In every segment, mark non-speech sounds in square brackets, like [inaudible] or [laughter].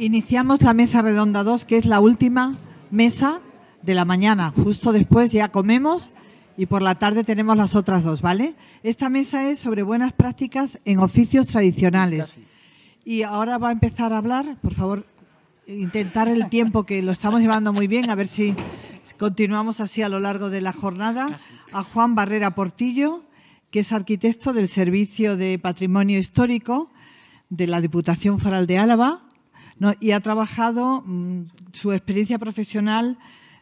Iniciamos la mesa redonda 2, que es la última mesa de la mañana. Justo después ya comemos y por la tarde tenemos las otras dos, ¿vale? Esta mesa es sobre buenas prácticas en oficios tradicionales. Y ahora va a empezar a hablar, por favor, intentar el tiempo que lo estamos llevando muy bien, a ver si continuamos así a lo largo de la jornada, a Juan Barrera Portillo, que es arquitecto del Servicio de Patrimonio Histórico de la Diputación Foral de Álava y ha trabajado mm, su experiencia profesional,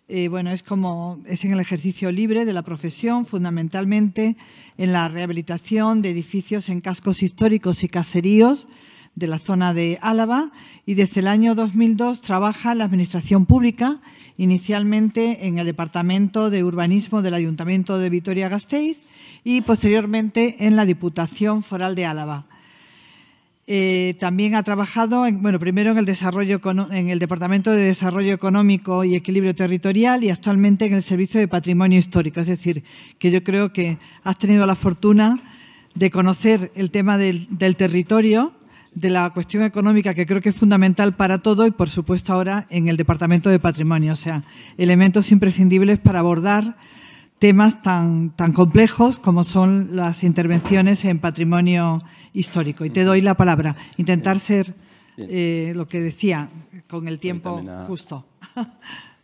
eh, bueno, es como es en el ejercicio libre de la profesión, fundamentalmente en la rehabilitación de edificios en cascos históricos y caseríos de la zona de Álava y desde el año 2002 trabaja en la Administración Pública, inicialmente en el Departamento de Urbanismo del Ayuntamiento de Vitoria-Gasteiz y posteriormente en la Diputación Foral de Álava. Eh, también ha trabajado, en, bueno, primero en el, desarrollo, en el Departamento de Desarrollo Económico y Equilibrio Territorial y actualmente en el Servicio de Patrimonio Histórico. Es decir, que yo creo que has tenido la fortuna de conocer el tema del, del territorio, de la cuestión económica, que creo que es fundamental para todo y, por supuesto, ahora en el Departamento de Patrimonio. O sea, elementos imprescindibles para abordar temas tan, tan complejos como son las intervenciones en patrimonio histórico. Y te doy la palabra. Intentar ser eh, lo que decía con el tiempo justo.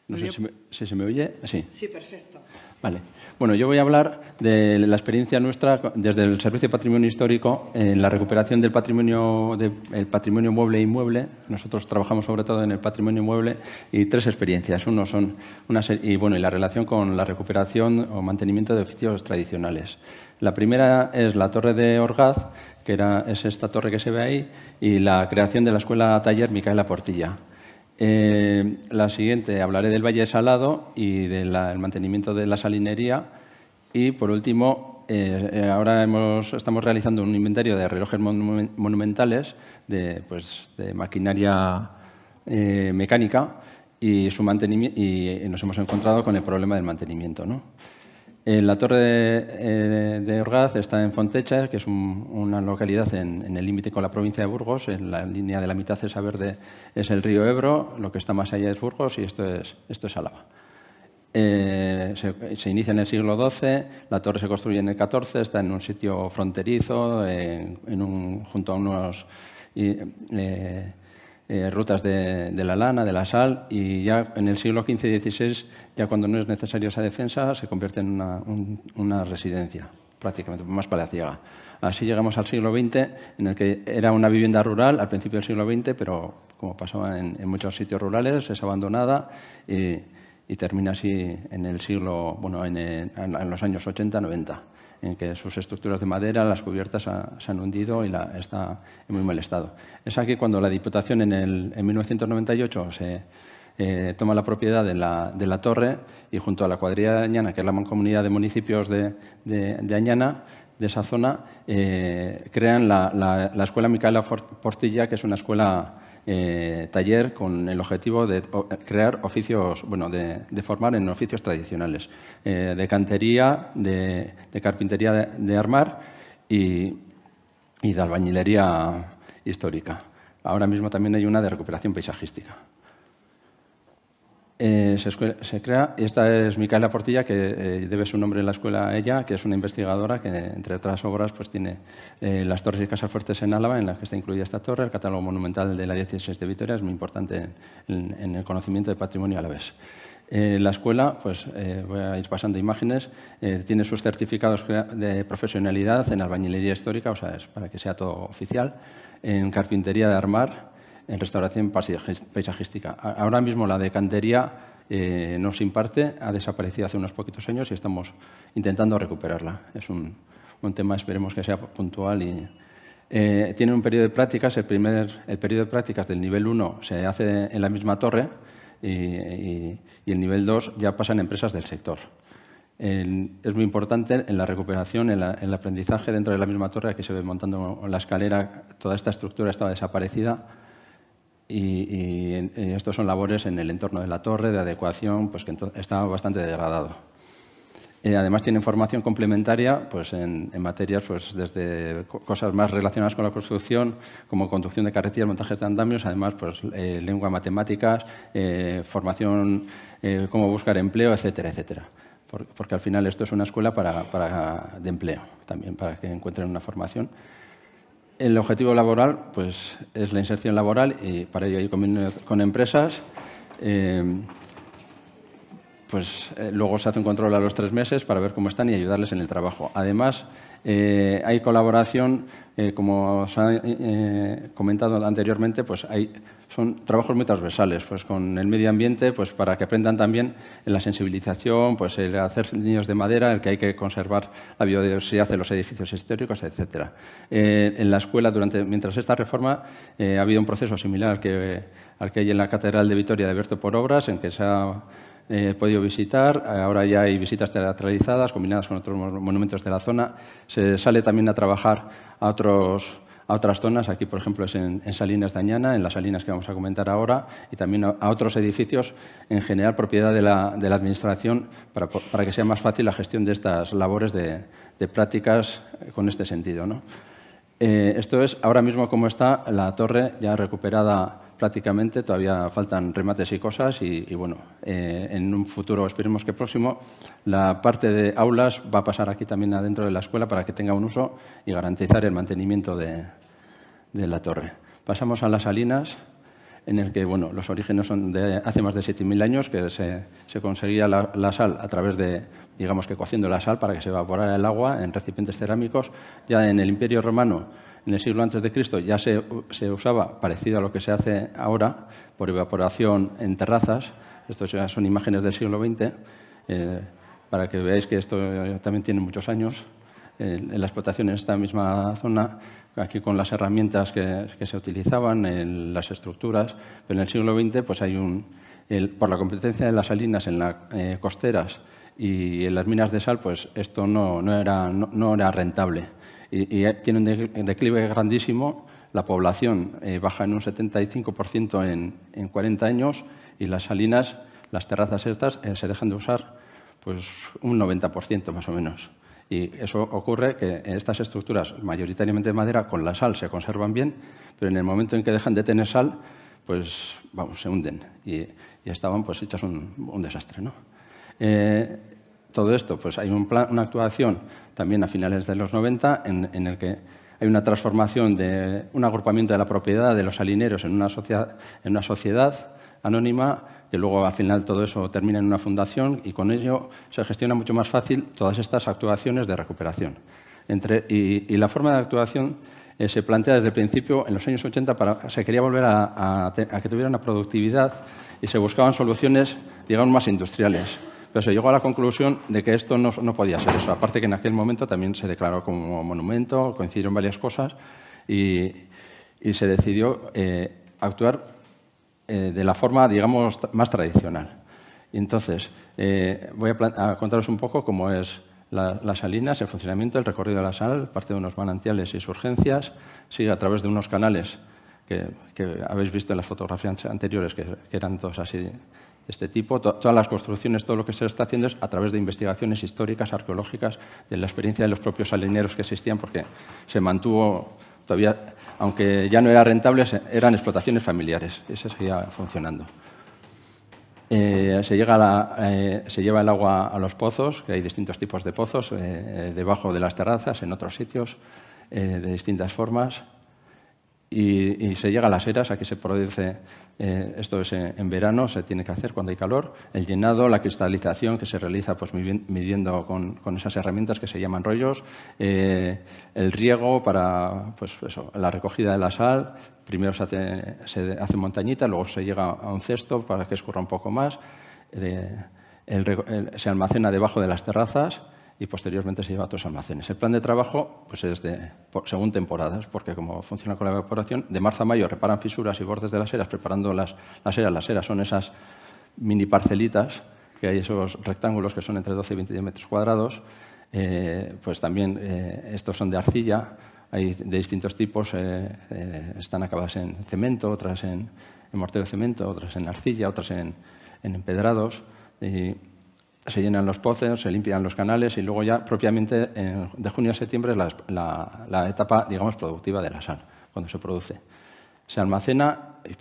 No sé si, se me oye. Sí, sí perfecto. Vale. Bueno, yo voy a hablar de la experiencia nuestra desde el Servicio de Patrimonio Histórico en la recuperación del patrimonio, patrimonio mueble e inmueble. Nosotros trabajamos sobre todo en el patrimonio mueble y tres experiencias. Uno son una y, bueno, y la relación con la recuperación o mantenimiento de oficios tradicionales. La primera es la Torre de Orgaz, que es esta torre que se ve ahí, y la creación de la Escuela Taller Micaela Portilla. Eh, la siguiente, hablaré del Valle Salado y del mantenimiento de la salinería. Y por último, eh, eh, ahora estamos realizando un inventario de relojes monumentales, de, pues, de maquinaria mecánica y, su mantenimiento, y nos hemos encontrado con el problema del mantenimiento. ¿no? Eh, la torre eh, de, Orgaz está en Fontecha, que es una localidad en, el límite con la provincia de Burgos. En la línea de la mitad esa verde es el río Ebro, lo que está más allá es Burgos y esto es, esto es Álava. Eh, se, inicia en el siglo XII, la torre se construye en el XIV, está en un sitio fronterizo, en un, junto a unos... Eh, rutas de, la lana, de la sal, y ya en el siglo XV y XVI, ya cuando no es necesaria esa defensa, se convierte en una, residencia, prácticamente, más palaciega. Así llegamos al siglo XX, en el que era una vivienda rural al principio del siglo XX, pero como pasaba en, muchos sitios rurales, es abandonada y, termina así en el siglo, bueno, en los años 80-90 en que sus estructuras de madera, las cubiertas se han hundido y está muy mal estado. Es aquí cuando la Diputación en, 1998 se eh, toma la propiedad de la, torre y junto a la cuadrilla de Añana, que es la mancomunidad de municipios de, Añana, de esa zona, eh, crean la, la Escuela Micaela Portilla, que es una escuela eh, taller con el objetivo de eh, crear oficios, bueno, de, formar en oficios tradicionales, eh, de cantería, de, carpintería de, armar y de albañilería histórica. Ahora mismo también hay una de recuperación paisajística. Eh, se, crea, esta es Micaela Portilla, que eh, debe su nombre en la escuela a ella, que es una investigadora que, entre otras obras, pues, tiene eh, las torres y casas fuertes en Álava, en las que está incluida esta torre, el catálogo monumental de la 16 de Vitoria, es muy importante en, el conocimiento del patrimonio alavés. la escuela, pues voy a ir pasando imágenes, tiene sus certificados de profesionalidad en albañilería histórica, o sea, es para que sea todo oficial, en carpintería de armar, en restauración paisajística. Ahora mismo la de cantería eh, no se imparte, ha desaparecido hace unos poquitos años y estamos intentando recuperarla. Es un, un tema, esperemos que sea puntual y, eh, un periodo de prácticas. El, primer, el periodo de prácticas del nivel 1 se hace en la misma torre y, el nivel 2 ya pasa en empresas del sector. es muy importante en la recuperación, en, en, el aprendizaje dentro de la misma torre, que se ve montando la escalera, toda esta estructura estaba desaparecida y, estos son labores en el entorno de la torre, de adecuación, pues que está bastante degradado. Eh, además tienen formación complementaria pues en, materias pues desde cosas más relacionadas con la construcción, como conducción de carretillas, montajes de andamios, además pues eh, lengua, matemáticas, eh, formación, cómo buscar empleo, etcétera, etcétera. Porque, al final esto es una escuela de empleo, también para que encuentren una formación. El objetivo laboral pues, es la inserción laboral y para ello hay convenios con empresas. Eh, pues eh, luego se hace un control a los tres meses para ver cómo están y ayudarles en el trabajo. Además, eh, hay colaboración, eh, como os ha eh, comentado anteriormente, pues hay, son trabajos muy transversales, pues con el medio ambiente, pues para que aprendan también en la sensibilización, pues el hacer niños de madera, el que hay que conservar la biodiversidad de los edificios históricos, etc. en la escuela, durante, mientras esta reforma, ha habido un proceso similar al que, al que hay en la Catedral de Vitoria de Berto por Obras, en que se ha he podido visitar. Ahora ya hay visitas teatralizadas combinadas con otros monumentos de la zona. Se sale también a trabajar a otros a otras zonas. Aquí, por ejemplo, es en, Salinas Dañana, en las Salinas que vamos a comentar ahora, y también a, otros edificios, en general propiedad de la, de la Administración, para, para, que sea más fácil la gestión de estas labores de, de prácticas eh, con este sentido. ¿no? Eh, esto es ahora mismo cómo está la torre ya recuperada prácticamente, todavía faltan remates y cosas y, bueno, eh, en un futuro, esperemos que próximo, la parte de aulas va a pasar aquí también adentro de la escuela para que tenga un uso y garantizar el mantenimiento de la torre. Pasamos a las salinas en el que bueno, los orígenes son de hace más de 7.000 años, que se, conseguía la, sal a través de, digamos que cociendo la sal para que se evaporara el agua en recipientes cerámicos. Ya en el Imperio Romano, en el siglo antes de Cristo, ya se, usaba parecido a lo que se hace ahora por evaporación en terrazas. Estas ya son imágenes del siglo XX, eh, para que veáis que esto también tiene muchos años eh, en la explotación en esta misma zona aquí con las herramientas que, se utilizaban, en las estructuras, pero en el siglo XX pues hay un, por la competencia de las salinas en las eh, costeras y en las minas de sal, pues esto no, no, era, no, era, rentable. Y, tiene un declive grandísimo, la población eh, baja en un 75% en, 40 años y las salinas, las terrazas estas, eh, se dejan de usar pues un 90% más o menos. Y eso ocurre que estas estructuras, mayoritariamente de madera, con la sal se conservan bien, pero en el momento en que dejan de tener sal, pues vamos, se hunden y, estaban pues hechas un, desastre. ¿no? Eh, todo esto, pues hay una actuación también a finales de los 90 en, el que hay una transformación de un agrupamiento de la propiedad de los salineros en en una sociedad anónima, que luego al final todo eso termina en una fundación y con ello se gestiona mucho más fácil todas estas actuaciones de recuperación. y, la forma de actuación eh, se plantea desde el principio, en los años 80, para, se quería volver a, que tuviera una productividad y se buscaban soluciones, digamos, más industriales. Pero se llegó a la conclusión de que esto no, podía ser eso. Aparte que en aquel momento también se declaró como monumento, coincidieron varias cosas y, se decidió eh, actuar eh, de la forma, digamos, más tradicional. Entonces, eh, voy a, contaros un poco cómo es la, las salinas, el funcionamiento, el recorrido de la sal, parte de unos manantiales y surgencias, sigue a través de unos canales que, habéis visto en las fotografías anteriores, que, eran todos así de este tipo. todas las construcciones, todo lo que se está haciendo es a través de investigaciones históricas, arqueológicas, de la experiencia de los propios salineros que existían, porque se mantuvo Todavía, aunque ya no era rentable, eran explotaciones familiares. Esa seguía funcionando. Eh, eh, se, lleva el agua a los pozos, que hay distintos tipos de pozos, eh, debajo de las terrazas, en otros sitios, de distintas formas y, se llega a las eras, aquí se produce, eh, esto es eh, en verano, se tiene que hacer cuando hay calor, el llenado, la cristalización que se realiza pues, midiendo con, esas herramientas que se llaman rollos, eh, el riego para pues, la recogida de la sal, primero se hace, montañita, luego se llega a un cesto para que escurra un poco más, se almacena debajo de las terrazas, y posteriormente se lleva a otros almacenes. El plan de trabajo pues es de, según temporadas, porque como funciona con la evaporación, de marzo a mayo reparan fisuras y bordes de las eras, preparando las, las eras. Las eras son esas mini parcelitas, que hay esos rectángulos que son entre 12 y 20 metros cuadrados. Eh, pues también eh, estos son de arcilla, hay de distintos tipos, eh, están acabadas en cemento, otras en, mortero de cemento, otras en arcilla, otras en, en empedrados se llenan los pozos, se limpian los canales y luego ya propiamente de junio a septiembre es la, etapa, digamos, productiva de la sal, cuando se produce. Se almacena, y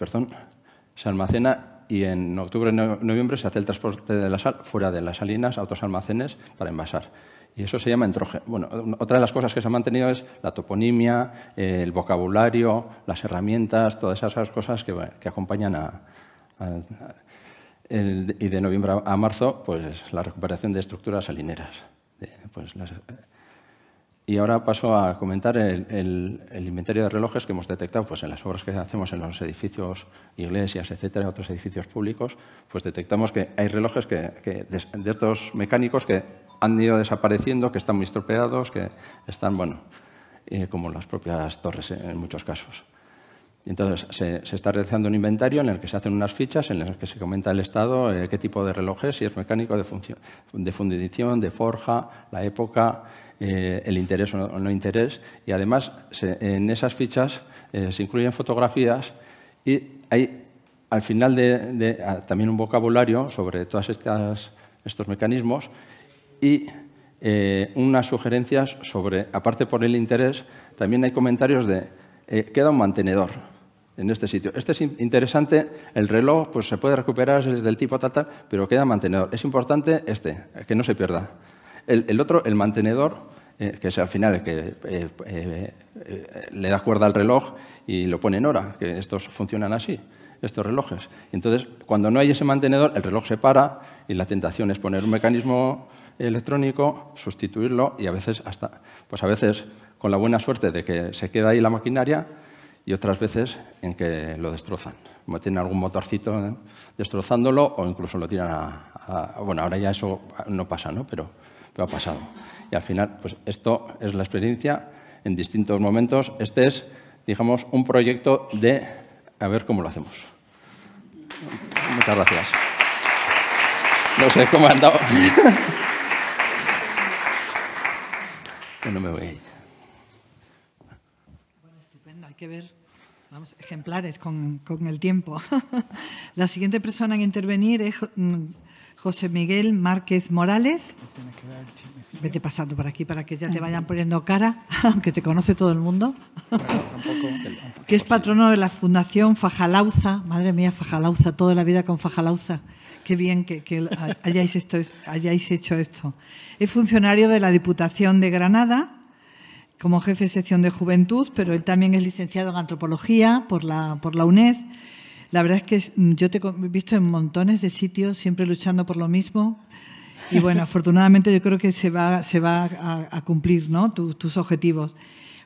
se almacena y en octubre noviembre se hace el transporte de la sal fuera de las salinas a otros almacenes para envasar. Y eso se llama entroje. Bueno, otra de las cosas que se ha mantenido es la toponimia, el vocabulario, las herramientas, todas esas cosas que, acompañan a y de noviembre a marzo, pues la recuperación de estructuras salineras. Pues, y ahora paso a comentar el, inventario de relojes que hemos detectado pues, en las obras que hacemos en los edificios, iglesias, etcétera, otros edificios públicos, pues detectamos que hay relojes de, estos mecánicos que han ido desapareciendo, que están muy estropeados, que están, bueno, eh, como las propias torres en muchos casos. Entonces, se, está realizando un inventario en el que se hacen unas fichas, en las que se comenta el estado, eh, qué tipo de reloj es, si es mecánico, de, fundición, de forja, la época, eh, el interés o no, interés. Y además, en esas fichas eh, se incluyen fotografías y hay al final ah, también un vocabulario sobre todos estos mecanismos y unas sugerencias sobre, aparte por el interés, también hay comentarios de queda un mantenedor en este sitio. Este es interesante, el reloj pues, se puede recuperar, desde el tipo tal, pero queda mantenedor. Es importante este, que no se pierda. El, otro, el mantenedor, eh, que es al final el que eh, eh, le da cuerda al reloj y lo pone en hora, que estos funcionan así, estos relojes. Entonces, cuando no hay ese mantenedor, el reloj se para y la tentación es poner un mecanismo electrónico, sustituirlo y a veces hasta, pues a veces con la buena suerte de que se queda ahí la maquinaria, y otras veces en que lo destrozan. Como tienen algún motorcito ¿eh? destrozándolo o incluso lo tiran a, Bueno, ahora ya eso no pasa, ¿no? Pero, pero ha pasado. Y al final, pues esto es la experiencia en distintos momentos. Este es, digamos, un proyecto de a ver cómo lo hacemos. Muchas gracias. No sé cómo han dado. [laughs] no me voy a ir ver vamos, ejemplares con, con el tiempo. [laughs] La siguiente persona en intervenir es mm, José Miguel Márquez Morales. Vete pasando por aquí para que ya te vayan poniendo cara, [laughs] aunque te conoce todo el mundo. que es patrono de la Fundación Fajalauza. Madre mía, Fajalauza, toda la vida con Fajalauza. Qué bien que, esto, hayáis hecho esto. Es funcionario de la Diputación de Granada como jefe de sección de juventud, pero él también es licenciado en antropología por la, por la UNED. La verdad es que mm, yo te he visto en montones de sitios, siempre luchando por lo mismo. Y bueno, [laughs] afortunadamente yo creo que se va, se va a, cumplir ¿no? tus objetivos.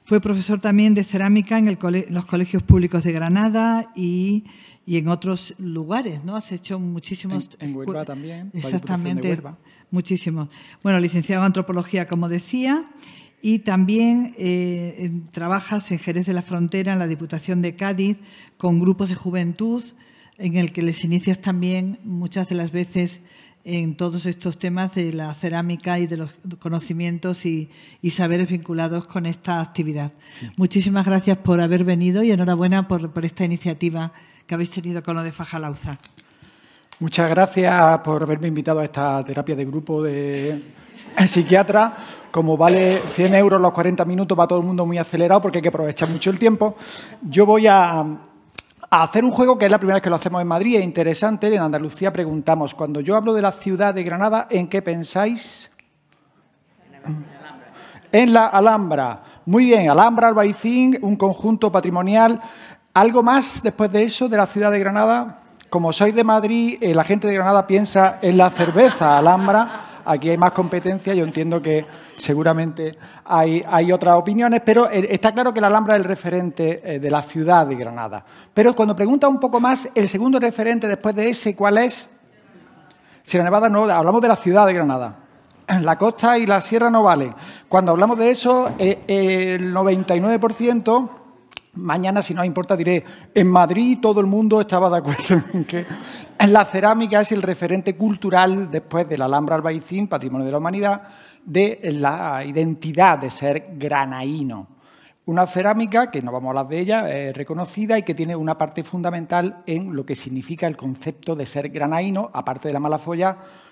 Fue profesor también de cerámica en, los colegios públicos de Granada y, y, en otros lugares, ¿no? Has hecho muchísimos... En, en Huelva también. Exactamente, muchísimos. Bueno, licenciado en antropología, como decía, y también eh, trabajas en Jerez de la Frontera, en la Diputación de Cádiz, con grupos de juventud, en el que les inicias también muchas de las veces en todos estos temas de la cerámica y de los conocimientos y, saberes vinculados con esta actividad. Muchísimas gracias por haber venido y enhorabuena por, por esta iniciativa que habéis tenido con lo de Fajalauza. Muchas gracias por haberme invitado a esta terapia de grupo de psiquiatra, como vale 100 euros los 40 minutos, va todo el mundo muy acelerado porque hay que aprovechar mucho el tiempo. Yo voy a, hacer un juego que es la primera vez que lo hacemos en Madrid, es interesante. En Andalucía preguntamos, cuando yo hablo de la ciudad de Granada, ¿en qué pensáis? En la Alhambra. Muy bien, Alhambra, Albaicín, un conjunto patrimonial. ¿Algo más después de eso de la ciudad de Granada? Como sois de Madrid, eh, la gente de Granada piensa en la cerveza Alhambra aquí hay más competencia, yo entiendo que seguramente hay, otras opiniones, pero eh, está claro que la Alhambra es el referente eh, de la ciudad de Granada. Pero cuando pregunta un poco más, el segundo referente después de ese, ¿cuál es? la Nevada no, hablamos de la ciudad de Granada. [clears throat] La costa y la sierra no vale. Cuando hablamos de eso, eh, el 99% Mañana, si no importa, diré, en Madrid todo el mundo estaba de acuerdo [laughs] en que la cerámica es el referente cultural, después de la Alhambra Albaicín, Patrimonio de la Humanidad, de la identidad de ser granaíno. Una cerámica, que no vamos a hablar de ella, es reconocida y que tiene una parte fundamental en lo que significa el concepto de ser granaíno, aparte de la mala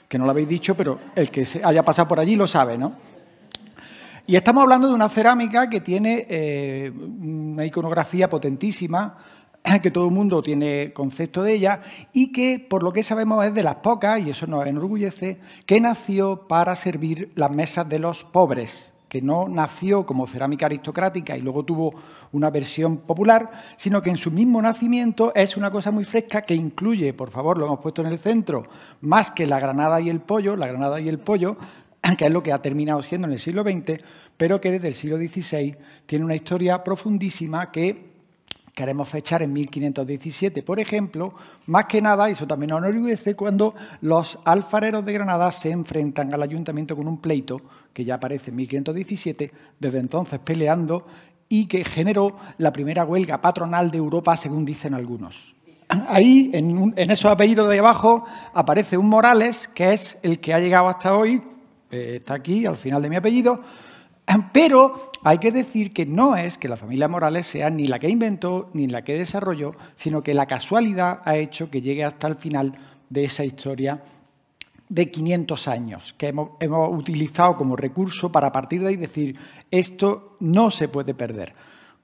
que no lo habéis dicho, pero el que haya pasado por allí lo sabe, ¿no? Y estamos hablando de una cerámica que tiene eh, una iconografía potentísima, [clears throat] que todo el mundo tiene concepto de ella y que, por lo que sabemos, es de las pocas, y eso nos enorgullece, que nació para servir las mesas de los pobres que no nació como cerámica aristocrática y luego tuvo una versión popular, sino que en su mismo nacimiento es una cosa muy fresca que incluye, por favor, lo hemos puesto en el centro, más que la granada y el pollo, la granada y el pollo [clears throat] que es lo que ha terminado siendo en el siglo XX, pero que desde el siglo XVI tiene una historia profundísima que queremos fechar en 1517, por ejemplo, más que nada, y eso también nos enorgullece, cuando los alfareros de Granada se enfrentan al ayuntamiento con un pleito, que ya aparece en 1517, desde entonces peleando, y que generó la primera huelga patronal de Europa, según dicen algunos. [clears throat] Ahí, en esos apellidos de abajo, aparece un Morales, que es el que ha llegado hasta hoy eh, está aquí al final de mi apellido. [clears throat] Pero hay que decir que no es que la familia Morales sea ni la que inventó ni la que desarrolló, sino que la casualidad ha hecho que llegue hasta el final de esa historia de 500 años, que hemos, utilizado como recurso para partir de ahí decir, esto no se puede perder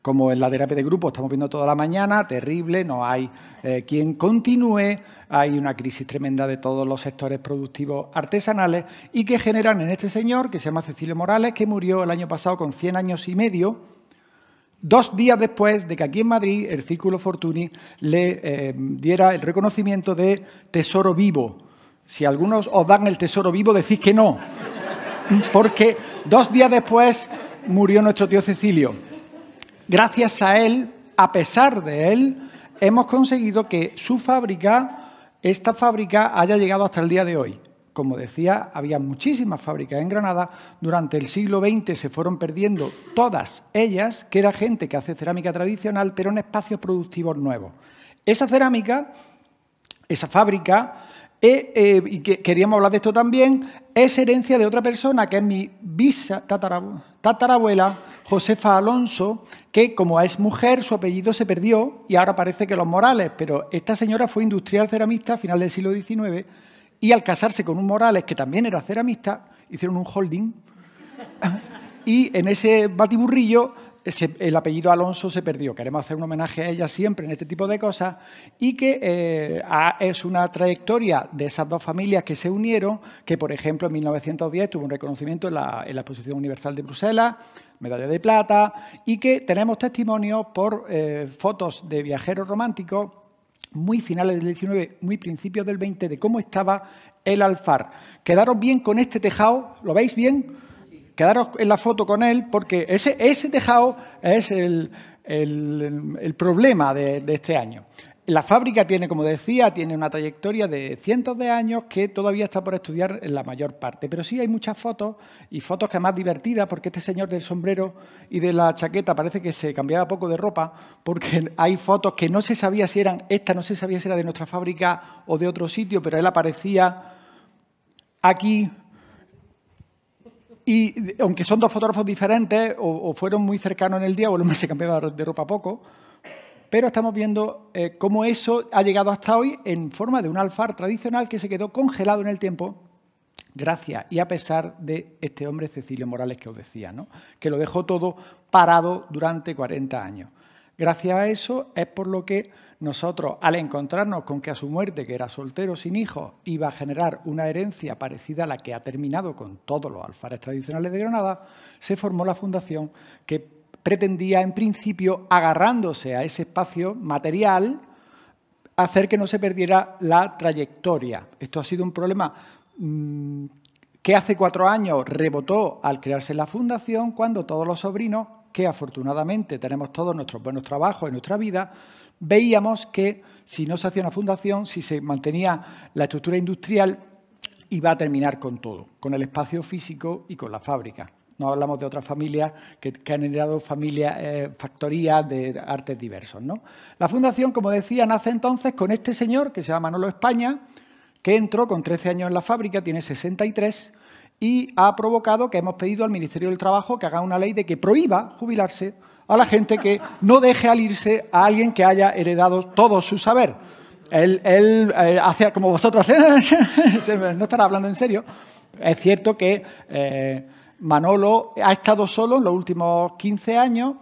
como en la terapia de grupo estamos viendo toda la mañana, terrible, no hay eh, quien continúe, hay una crisis tremenda de todos los sectores productivos artesanales y que generan en este señor, que se llama Cecilio Morales, que murió el año pasado con 100 años y medio, dos días después de que aquí en Madrid el Círculo Fortuny le eh, diera el reconocimiento de tesoro vivo. Si algunos os dan el tesoro vivo, decís que no, porque dos días después murió nuestro tío Cecilio. Gracias a él, a pesar de él, hemos conseguido que su fábrica, esta fábrica, haya llegado hasta el día de hoy. Como decía, había muchísimas fábricas en Granada. Durante el siglo XX se fueron perdiendo todas ellas, que era gente que hace cerámica tradicional, pero en espacios productivos nuevos. Esa cerámica, esa fábrica, eh, eh, y queríamos hablar de esto también, es herencia de otra persona, que es mi tatarabuela. Josefa Alonso, que como es mujer, su apellido se perdió y ahora parece que los Morales, pero esta señora fue industrial ceramista a final del siglo XIX y al casarse con un Morales, que también era ceramista, hicieron un holding [laughs] y en ese batiburrillo el apellido Alonso se perdió. Queremos hacer un homenaje a ella siempre en este tipo de cosas y que eh, es una trayectoria de esas dos familias que se unieron, que por ejemplo en 1910 tuvo un reconocimiento en la, en la Exposición Universal de Bruselas, medalla de plata, y que tenemos testimonio por eh, fotos de viajeros románticos muy finales del 19, muy principios del 20, de cómo estaba el alfar. Quedaros bien con este tejado, ¿lo veis bien? Quedaros en la foto con él, porque ese, ese tejado es el, problema de este año. La fábrica tiene, como decía, tiene una trayectoria de cientos de años que todavía está por estudiar en la mayor parte. Pero sí hay muchas fotos y fotos que más divertidas porque este señor del sombrero y de la chaqueta parece que se cambiaba poco de ropa porque [laughs] hay fotos que no se sabía si eran esta, no se sabía si era de nuestra fábrica o de otro sitio, pero él aparecía aquí y aunque son dos fotógrafos diferentes o, fueron muy cercanos en el día, o se cambiaba de ropa poco pero estamos viendo eh, cómo eso ha llegado hasta hoy en forma de un alfar tradicional que se quedó congelado en el tiempo gracias y a pesar de este hombre Cecilio Morales que os decía, ¿no? que lo dejó todo parado durante 40 años. Gracias a eso es por lo que nosotros, al encontrarnos con que a su muerte, que era soltero sin hijos, iba a generar una herencia parecida a la que ha terminado con todos los alfares tradicionales de Granada, se formó la fundación que pretendía, en principio, agarrándose a ese espacio material, hacer que no se perdiera la trayectoria. Esto ha sido un problema mm, que hace cuatro años rebotó al crearse la fundación cuando todos los sobrinos, que afortunadamente tenemos todos nuestros buenos trabajos en nuestra vida, veíamos que si no se hacía una fundación, si se mantenía la estructura industrial, iba a terminar con todo, con el espacio físico y con la fábrica no hablamos de otras familias que, han heredado eh, factorías de artes diversos. ¿no? La fundación, como decía, nace entonces con este señor que se llama Manolo España, que entró con 13 años en la fábrica, tiene 63 y ha provocado que hemos pedido al Ministerio del Trabajo que haga una ley de que prohíba jubilarse a la gente que no deje al irse a alguien que haya heredado todo su saber. Él, eh, hace como vosotros, [laughs] no estará hablando en serio. Es cierto que eh, Manolo ha estado solo en los últimos 15 años.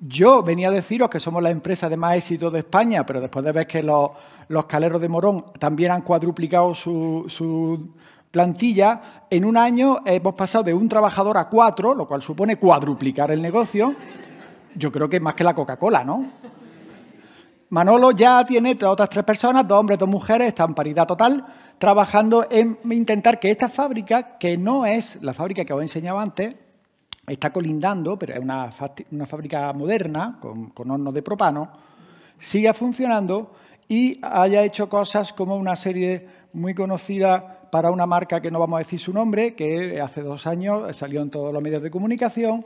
Yo venía a deciros que somos la empresa de más éxito de España, pero después de ver que los, los caleros de Morón también han cuadruplicado su, su plantilla, en un año hemos pasado de un trabajador a cuatro, lo cual supone cuadruplicar el negocio. Yo creo que es más que la Coca-Cola, ¿no? Manolo ya tiene otras tres personas, dos hombres, dos mujeres, está en paridad total trabajando en intentar que esta fábrica, que no es la fábrica que os he enseñado antes, está colindando, pero es una, fábrica moderna, con hornos de propano, siga funcionando y haya hecho cosas como una serie muy conocida para una marca que no vamos a decir su nombre, que hace dos años salió en todos los medios de comunicación,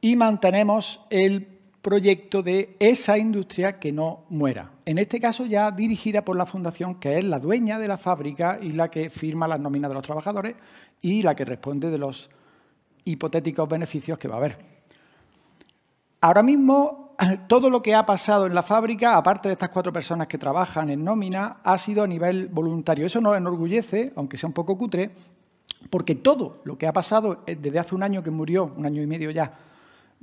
y mantenemos el proyecto de esa industria que no muera en este caso ya dirigida por la fundación, que es la dueña de la fábrica y la que firma las nóminas de los trabajadores y la que responde de los hipotéticos beneficios que va a haber. Ahora mismo, [clears throat] todo lo que ha pasado en la fábrica, aparte de estas cuatro personas que trabajan en nómina, ha sido a nivel voluntario. Eso nos enorgullece, aunque sea un poco cutre, porque todo lo que ha pasado eh, desde hace un año que murió, un año y medio ya,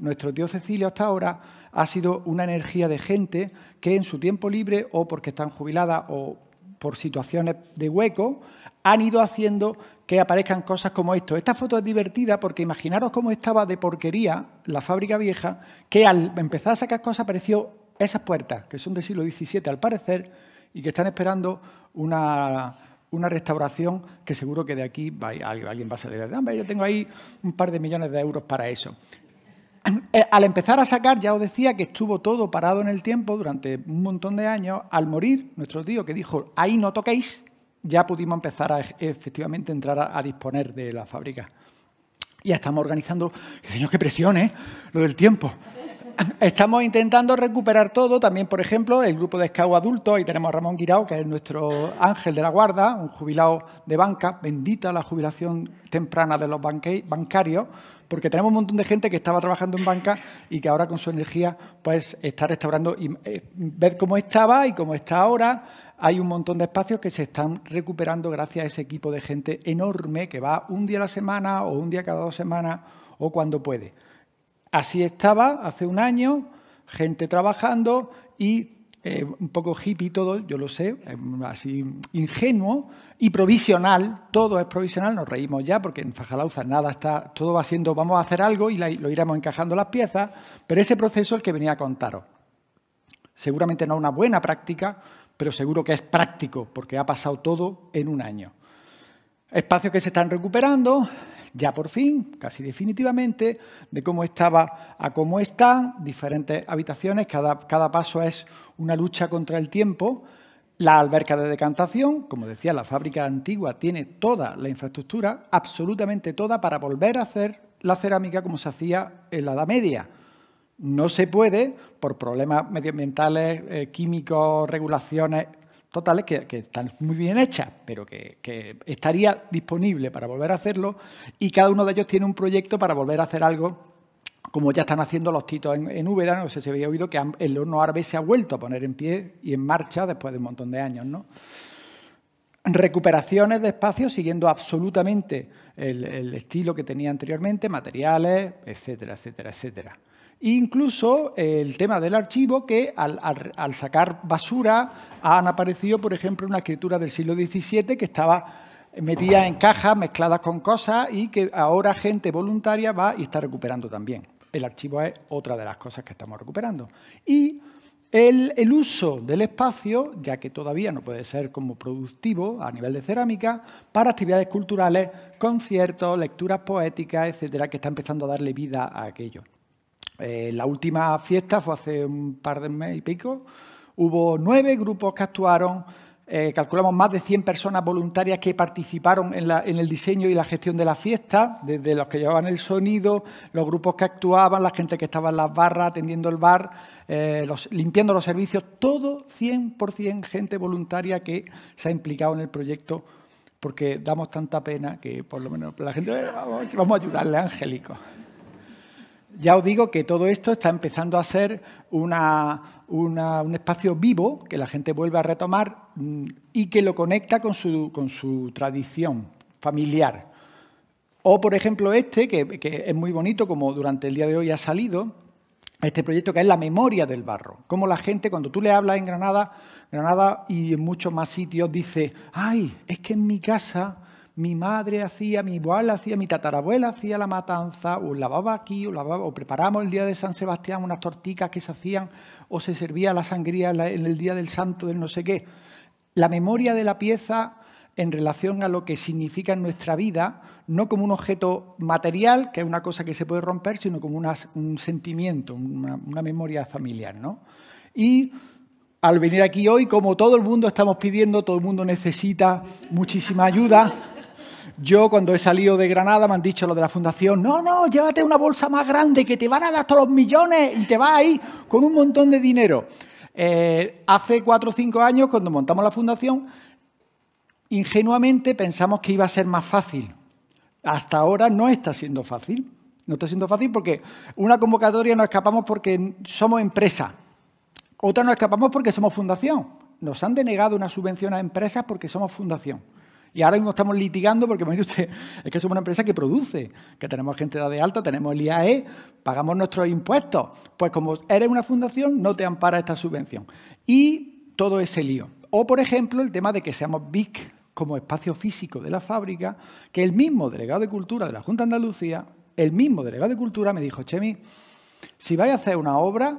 nuestro tío Cecilio hasta ahora ha sido una energía de gente que en su tiempo libre o porque están jubiladas o por situaciones de hueco, han ido haciendo que aparezcan cosas como esto. Esta foto es divertida porque imaginaros cómo estaba de porquería la fábrica vieja, que al empezar a sacar cosas apareció esas puertas, que son del siglo XVII al parecer, y que están esperando una, restauración que seguro que de aquí alguien va a salir. yo tengo ahí un par de millones de euros para eso. Eh, al empezar a sacar, ya os decía que estuvo todo parado en el tiempo durante un montón de años. Al morir, nuestro tío que dijo, ahí no toquéis, ya pudimos empezar a efectivamente entrar a, disponer de la fábrica. Ya estamos organizando, qué presión, Lo del tiempo estamos intentando recuperar todo. También, por ejemplo, el grupo de scout adultos. y tenemos a Ramón Guirao, que es nuestro ángel de la guarda, un jubilado de banca. Bendita la jubilación temprana de los bancarios, porque tenemos un montón de gente que estaba trabajando en banca y que ahora con su energía pues está restaurando. Y eh, ver cómo estaba y cómo está ahora. Hay un montón de espacios que se están recuperando gracias a ese equipo de gente enorme que va un día a la semana o un día cada dos semanas o cuando puede. Así estaba hace un año, gente trabajando y eh, un poco hippie todo, yo lo sé, eh, así ingenuo y provisional, todo es provisional, nos reímos ya porque en Fajalauza nada está, todo va siendo vamos a hacer algo y lo iremos encajando las piezas, pero ese proceso es el que venía a contaros. Seguramente no es una buena práctica, pero seguro que es práctico porque ha pasado todo en un año. Espacios que se están recuperando, ya por fin, casi definitivamente, de cómo estaba a cómo están, diferentes habitaciones, cada, cada paso es una lucha contra el tiempo. La alberca de decantación, como decía, la fábrica antigua tiene toda la infraestructura, absolutamente toda, para volver a hacer la cerámica como se hacía en la Edad Media. No se puede, por problemas medioambientales, eh, químicos, regulaciones, totales que, están muy bien hechas, pero que, estaría disponible para volver a hacerlo y cada uno de ellos tiene un proyecto para volver a hacer algo como ya están haciendo los titos en, no sé si había oído que el horno árabe se ha vuelto a poner en pie y en marcha después de un montón de años. ¿no? recuperaciones de espacios siguiendo absolutamente el, estilo que tenía anteriormente, materiales, etcétera, etcétera, etcétera. Incluso eh, el tema del archivo, que al, sacar basura han aparecido, por ejemplo, una escritura del siglo XVII que estaba metida en cajas mezcladas con cosas y que ahora gente voluntaria va y está recuperando también. El archivo es otra de las cosas que estamos recuperando. Y el, uso del espacio, ya que todavía no puede ser como productivo a nivel de cerámica, para actividades culturales, conciertos, lecturas poéticas, etcétera, que está empezando a darle vida a aquello. Eh, la última fiesta fue hace un par de meses y pico. Hubo nueve grupos que actuaron. Eh, calculamos más de 100 personas voluntarias que participaron en, el diseño y la gestión de la fiesta, desde los que llevaban el sonido, los grupos que actuaban, la gente que estaba en las barras atendiendo el bar, eh, limpiando los servicios, todo 100% gente voluntaria que se ha implicado en el proyecto porque damos tanta pena que por lo menos la gente, vamos, vamos a ayudarle, Angélico ya os digo que todo esto está empezando a ser un espacio vivo que la gente vuelve a retomar mm, y que lo conecta con su, tradición familiar. O, por ejemplo, este, que, es muy bonito, como durante el día de hoy ha salido, este proyecto que es la memoria del barro. Como la gente, cuando tú le hablas en Granada, Granada y en muchos más sitios, dice, ay, es que en mi casa mi madre hacía, mi abuela hacía, mi tatarabuela hacía la matanza, o lavaba aquí, o, lavaba, o preparamos el día de San Sebastián unas torticas que se hacían, o se servía la sangría en el día del santo, del no sé qué. La memoria de la pieza en relación a lo que significa en nuestra vida, no como un objeto material, que es una cosa que se puede romper, sino como un sentimiento, una, una, memoria familiar. ¿no? Y al venir aquí hoy, como todo el mundo estamos pidiendo, todo el mundo necesita muchísima ayuda, yo cuando he salido de Granada me han dicho lo de la fundación, no, no, llévate una bolsa más grande que te van a dar todos los millones y te vas ahí con un montón de dinero. Eh, hace cuatro o cinco años, cuando montamos la fundación, ingenuamente pensamos que iba a ser más fácil. Hasta ahora no está siendo fácil. No está siendo fácil porque una convocatoria no escapamos porque somos empresa. Otra no escapamos porque somos fundación. Nos han denegado una subvención a empresas porque somos fundación. Y ahora mismo estamos litigando porque, me usted, [laughs] es que somos una empresa que produce, que tenemos gente de alta, tenemos el IAE, pagamos nuestros impuestos. Pues como eres una fundación, no te ampara esta subvención. Y todo ese lío. O, por ejemplo, el tema de que seamos BIC como espacio físico de la fábrica, que el mismo delegado de Cultura de la Junta de Andalucía, el mismo delegado de Cultura me dijo, Chemi, si vais a hacer una obra,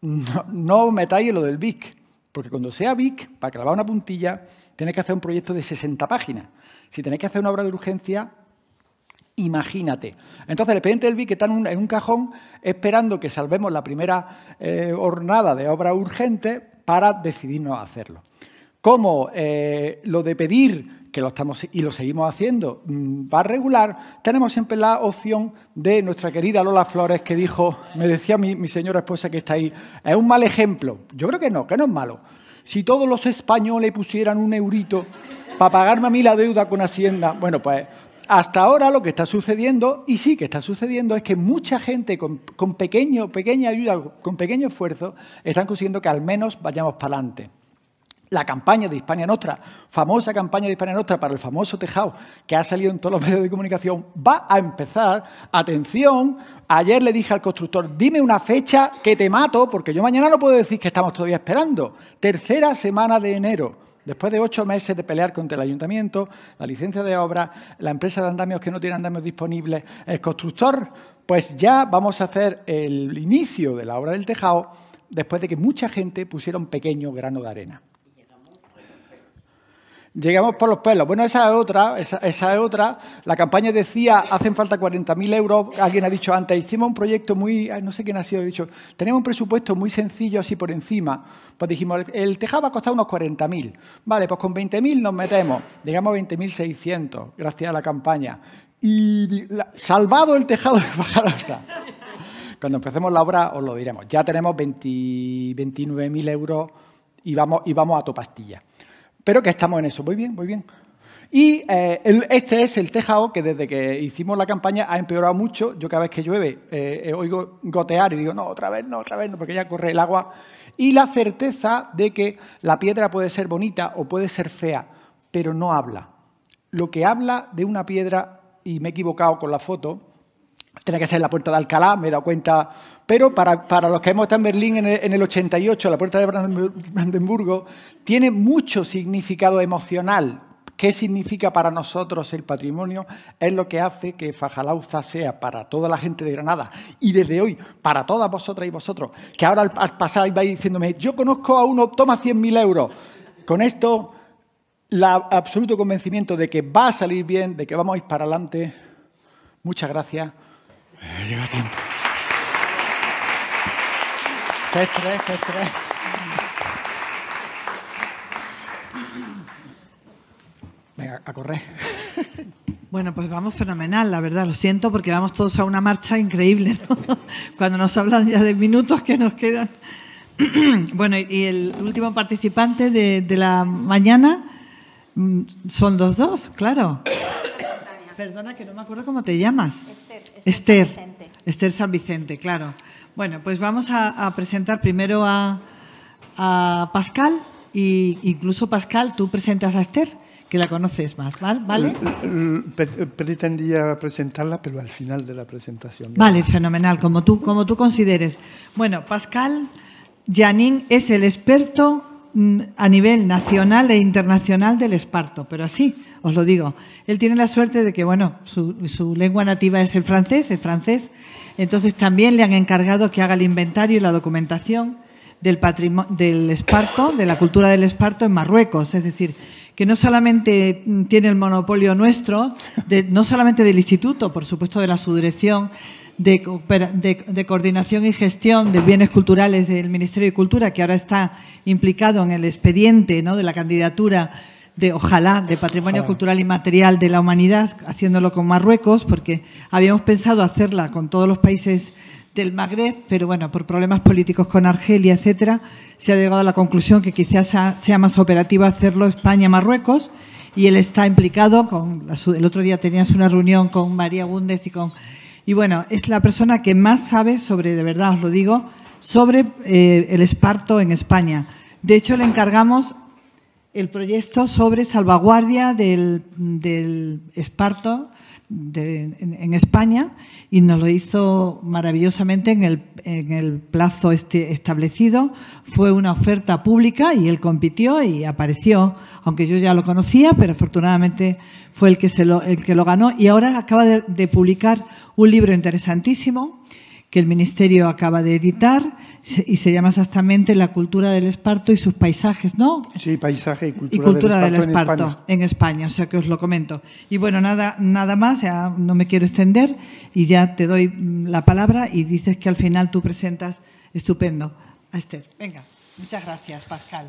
no, no metáis lo del BIC, porque cuando sea BIC, para clavar una puntilla, Tienes que hacer un proyecto de 60 páginas. Si tenéis que hacer una obra de urgencia, imagínate. Entonces, el expediente del BIC está en un, cajón esperando que salvemos la primera eh, hornada de obra urgente para decidirnos a hacerlo. Como eh, lo de pedir, que lo estamos y lo seguimos haciendo, mm, va a regular, tenemos siempre la opción de nuestra querida Lola Flores que dijo, me decía mi señora esposa que está ahí, es un mal ejemplo. Yo creo que no, que no es malo si todos los españoles pusieran un eurito para pagarme a mí la deuda con Hacienda, bueno, pues hasta ahora lo que está sucediendo, y sí que está sucediendo, es que mucha gente con, pequeño, pequeña ayuda, con pequeño esfuerzo, están consiguiendo que al menos vayamos para adelante la campaña de Hispania Nostra, famosa campaña de Hispania Nostra para el famoso tejado que ha salido en todos los medios de comunicación, va a empezar. Atención, ayer le dije al constructor, dime una fecha que te mato, porque yo mañana no puedo decir que estamos todavía esperando. Tercera semana de enero. Después de ocho meses de pelear contra el ayuntamiento, la licencia de obra, la empresa de andamios que no tiene andamios disponibles, el constructor, pues ya vamos a hacer el inicio de la obra del tejado después de que mucha gente pusiera un pequeño grano de arena. Llegamos por los pelos. Bueno, esa es otra, esa, otra. La campaña decía, hacen falta 40.000 euros. Alguien ha dicho antes, hicimos un proyecto muy, no sé quién ha sido, dicho, tenemos un presupuesto muy sencillo así por encima. Pues dijimos, el tejado va a costar unos 40.000. Vale, pues con 20.000 nos metemos. Llegamos a 20.600, gracias a la campaña. Y salvado el tejado de Cuando empecemos la obra os lo diremos. Ya tenemos 29.000 euros y vamos, y vamos a tu pastilla. Pero que estamos en eso. muy bien, muy bien. Y eh, este es el tejado que desde que hicimos la campaña ha empeorado mucho. Yo cada vez que llueve eh, eh, oigo gotear y digo, no, otra vez, no, otra vez, no, porque ya corre el agua. Y la certeza de que la piedra puede ser bonita o puede ser fea, pero no habla. Lo que habla de una piedra, y me he equivocado con la foto, tiene que ser la puerta de Alcalá, me he dado cuenta. Pero para, los que hemos estado en Berlín en el, en el 88, la puerta de Brandenburgo tiene mucho significado emocional qué significa para nosotros el patrimonio, es lo que hace que Fajalauza sea para toda la gente de Granada y desde hoy para todas vosotras y vosotros, que ahora al pasar vais diciéndome, yo conozco a uno, toma 100.000 euros. Con esto, el absoluto convencimiento de que va a salir bien, de que vamos a ir para adelante. Muchas gracias. Llega a tiempo. Venga, a correr. Bueno, pues vamos fenomenal, la verdad, lo siento, porque vamos todos a una marcha increíble, ¿no? Cuando nos hablan ya de minutos que nos quedan. Bueno, y el último participante de, de la mañana mm, son los dos, claro. Perdona que no me acuerdo cómo te llamas. Esther. Esther, San, Vicente. Esther San Vicente, claro. Bueno, pues vamos a, presentar primero a, Pascal e incluso Pascal, tú presentas a Esther, que la conoces más, ¿vale? Pretendía presentarla, pero al final de la presentación. Vale, fenomenal, como tú, como tú consideres. Bueno, Pascal Janin es el experto Mm, a nivel nacional e internacional del esparto, pero así, os lo digo. Él tiene la suerte de que, bueno, su, su, lengua nativa es el francés, es francés, entonces también le han encargado que haga el inventario y la documentación del, patrimonio, del esparto, de la cultura del esparto en Marruecos, es decir, que no solamente tiene el monopolio nuestro, no solamente del instituto, por supuesto de la subdirección, de, coordinación y gestión de bienes culturales del Ministerio de Cultura, que ahora está implicado en el expediente ¿no? de la candidatura de ojalá de patrimonio Cultural y Material de la humanidad, haciéndolo con Marruecos, porque habíamos pensado hacerla con todos los países del Magreb, pero bueno, por problemas políticos con Argelia, etcétera, se ha llegado a la conclusión que quizás sea más operativo hacerlo España-Marruecos y él está implicado con el otro día tenías una reunión con María Gúndez y con y bueno, es la persona que más sabe sobre, de verdad os lo digo, sobre eh, el esparto en España. De hecho, le encargamos el proyecto sobre salvaguardia del, esparto en, España y nos lo hizo maravillosamente en el, plazo este, establecido. Fue una oferta pública y él compitió y apareció, aunque yo ya lo conocía, pero afortunadamente fue el que, se lo, el que lo ganó y ahora acaba de, publicar un libro interesantísimo que el Ministerio acaba de editar y se llama exactamente La cultura del esparto y sus paisajes, ¿no? Sí, paisaje y cultura, cultura del, esparto, en, España. o sea que os lo comento. Y bueno, nada, nada más, no me quiero extender y ya te doy mm, la palabra y dices que al final tú presentas estupendo. A Esther, venga, muchas gracias, Pascal.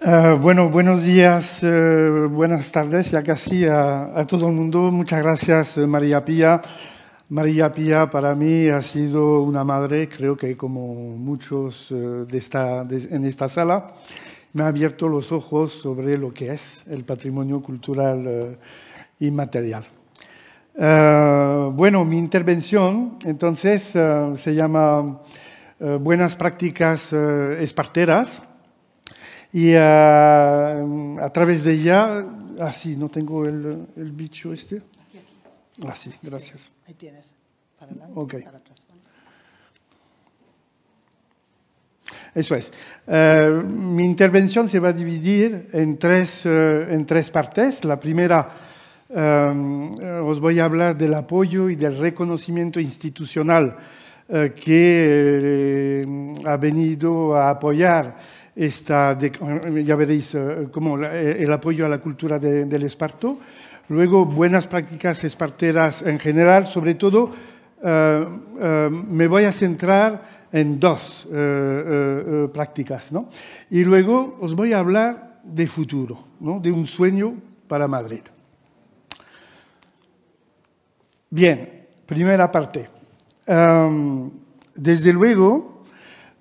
Eh, bueno, buenos días, eh, buenas tardes ya casi a, todo el mundo. Muchas gracias, eh, María Pía. María Pía para mí ha sido una madre, creo que como muchos de esta, en esta sala, me ha abierto los ojos sobre lo que es el patrimonio cultural inmaterial. bueno, mi intervención entonces se llama Buenas prácticas esparteras y ah, mm, a través de ella, así, ah, sí, no tengo el, el, bicho este. Así, ah, sí, este, gracias. Ahí tienes, para adelante, Eso es. Eh, mi intervención se va a dividir en tres, eh, en tres partes. La primera, em, eh, os voy a hablar del apoyo y del reconocimiento institucional que ha venido a apoyar esta, eh, ya veréis eh, como eh, el apoyo a la cultura del esparto. Luego, buenas prácticas esparteras en general, sobre todo me voy a centrar en dos prácticas. ¿no? Y luego os voy a hablar de futuro, de un sueño para Madrid. Bien, primera parte. Em, desde luego,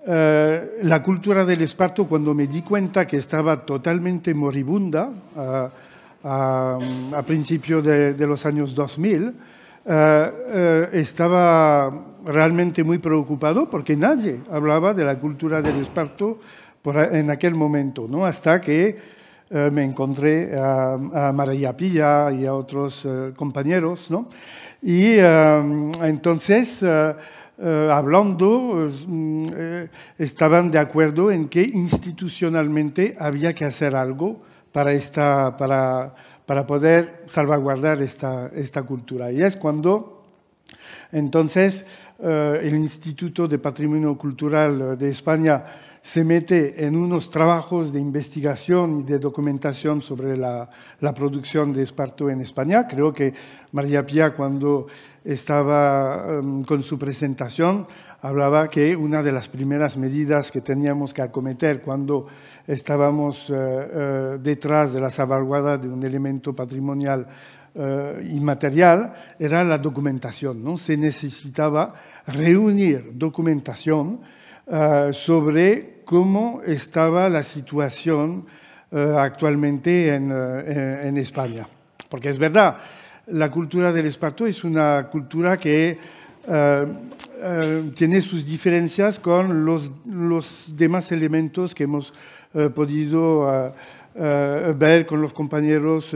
eh, la cultura del esparto, cuando me di cuenta que estaba totalmente moribunda eh, a principios de, los años 2000, eh, estaba realmente muy preocupado porque nadie hablaba de la cultura del esparto en aquel momento, ¿no? hasta que me encontré a, a, María Pilla y a otros compañeros. ¿no? Y entonces eh, hablando mm, eh, estaban de acuerdo en que institucionalmente había que hacer algo para, esta, para, para poder salvaguardar esta, esta cultura. Y es cuando entonces eh, el Instituto de Patrimonio Cultural de España se mete en unos trabajos de investigación y de documentación sobre la, la producción de esparto en España. Creo que María Pía, cuando estaba em, con su presentación, hablaba que una de las primeras medidas que teníamos que acometer cuando estábamos eh, eh, detrás de la salvaguarda de un elemento patrimonial eh, inmaterial era la documentación. ¿no? Se necesitaba reunir documentación sobre cómo estaba la situación actualmente en, en, España. Porque es verdad, la cultura del esparto es una cultura que eh, eh, tiene sus diferencias con los, los demás elementos que hemos eh, podido ver con los compañeros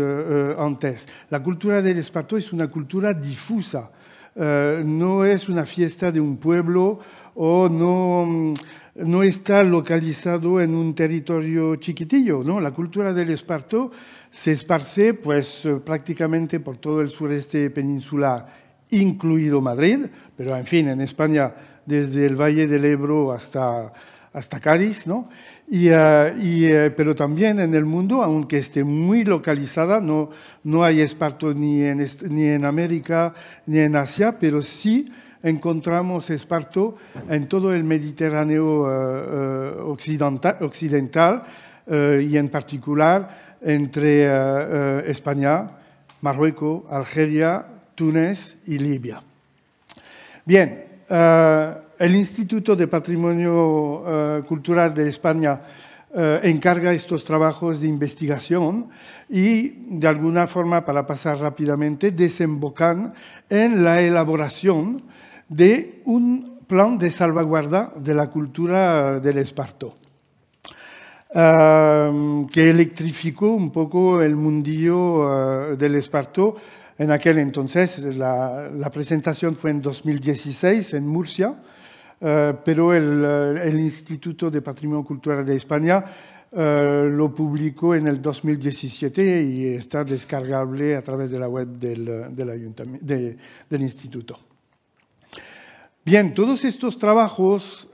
antes. La cultura del esparto es una cultura difusa, no es una fiesta de un pueblo o no, no está localizado en un territorio chiquitillo. ¿no? La cultura del esparto se esparce pues, eh, prácticamente por todo el sureste peninsular, incluido Madrid, pero en fin, en España desde el Valle del Ebro hasta, hasta Cádiz, ¿no? Y, eh, eh, pero también en el mundo, aunque esté muy localizada, no, no hay esparto ni en, ni en América ni en Asia, pero sí encontramos esparto en todo el Mediterráneo occidental y en particular entre eh, eh, España, Marruecos, Algeria, Túnez y Libia. Bien, eh, el Instituto de Patrimonio Cultural de España encarga estos trabajos de investigación y, de alguna forma, para pasar rápidamente, desembocan en la elaboración de un plan de salvaguarda de la cultura del esparto que electrificó un poco el mundillo eh, del esparto. En aquel entonces, la, presentación fue en 2016 en Murcia, eh, pero eh, el, Instituto de Patrimonio Cultural de España lo publicó en el 2017 y está descargable a través de la web del, del, instituto. Bien, todos estos trabajos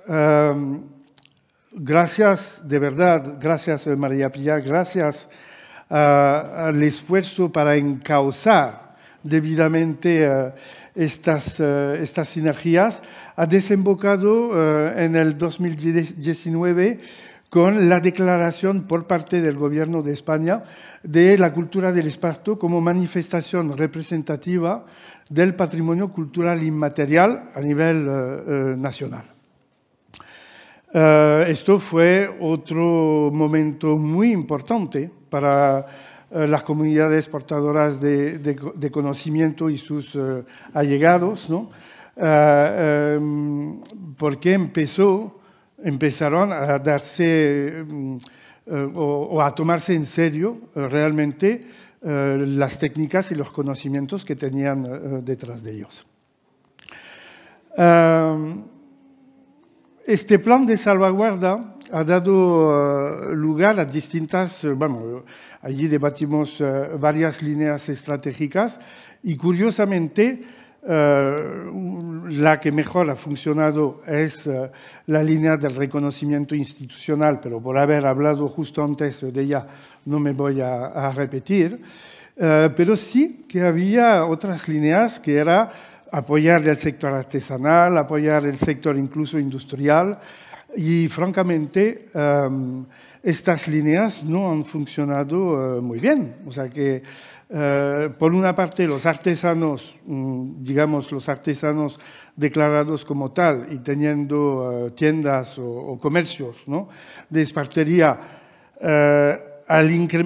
Gracias, de verdad, gracias eh, María Pilla, gracias ah, al esfuerzo para encauzar debidamente eh, estas, eh, estas sinergias, ha desembocado en el 2019 con la declaración por parte del Gobierno de España de la cultura del esparto como manifestación representativa del patrimonio cultural inmaterial a nivel nacional. Eh, esto fue otro momento muy importante para eh, las comunidades portadoras de, conocimiento y sus eh, allegados, em, porque empezó, empezaron a darse mm, o, a tomarse en serio realmente las técnicas y los conocimientos que tenían detrás de ellos. Em, este plan de salvaguarda ha dado eh, lugar a distintas, eh, bueno, allí debatimos eh, varias líneas estratégicas y curiosamente la que mejor ha funcionado es la línea del reconocimiento institucional, pero por haber hablado justo antes de ella no me voy a, repetir, pero sí que había otras líneas que eran apoyarle al sector artesanal, apoyar el sector incluso industrial. Y francamente, em, estas líneas no han funcionado eh, muy bien. O sea que, eh, por una parte, los artesanos, mm, digamos, los artesanos declarados como tal y teniendo eh, tiendas o, comercios ¿no? de espartería,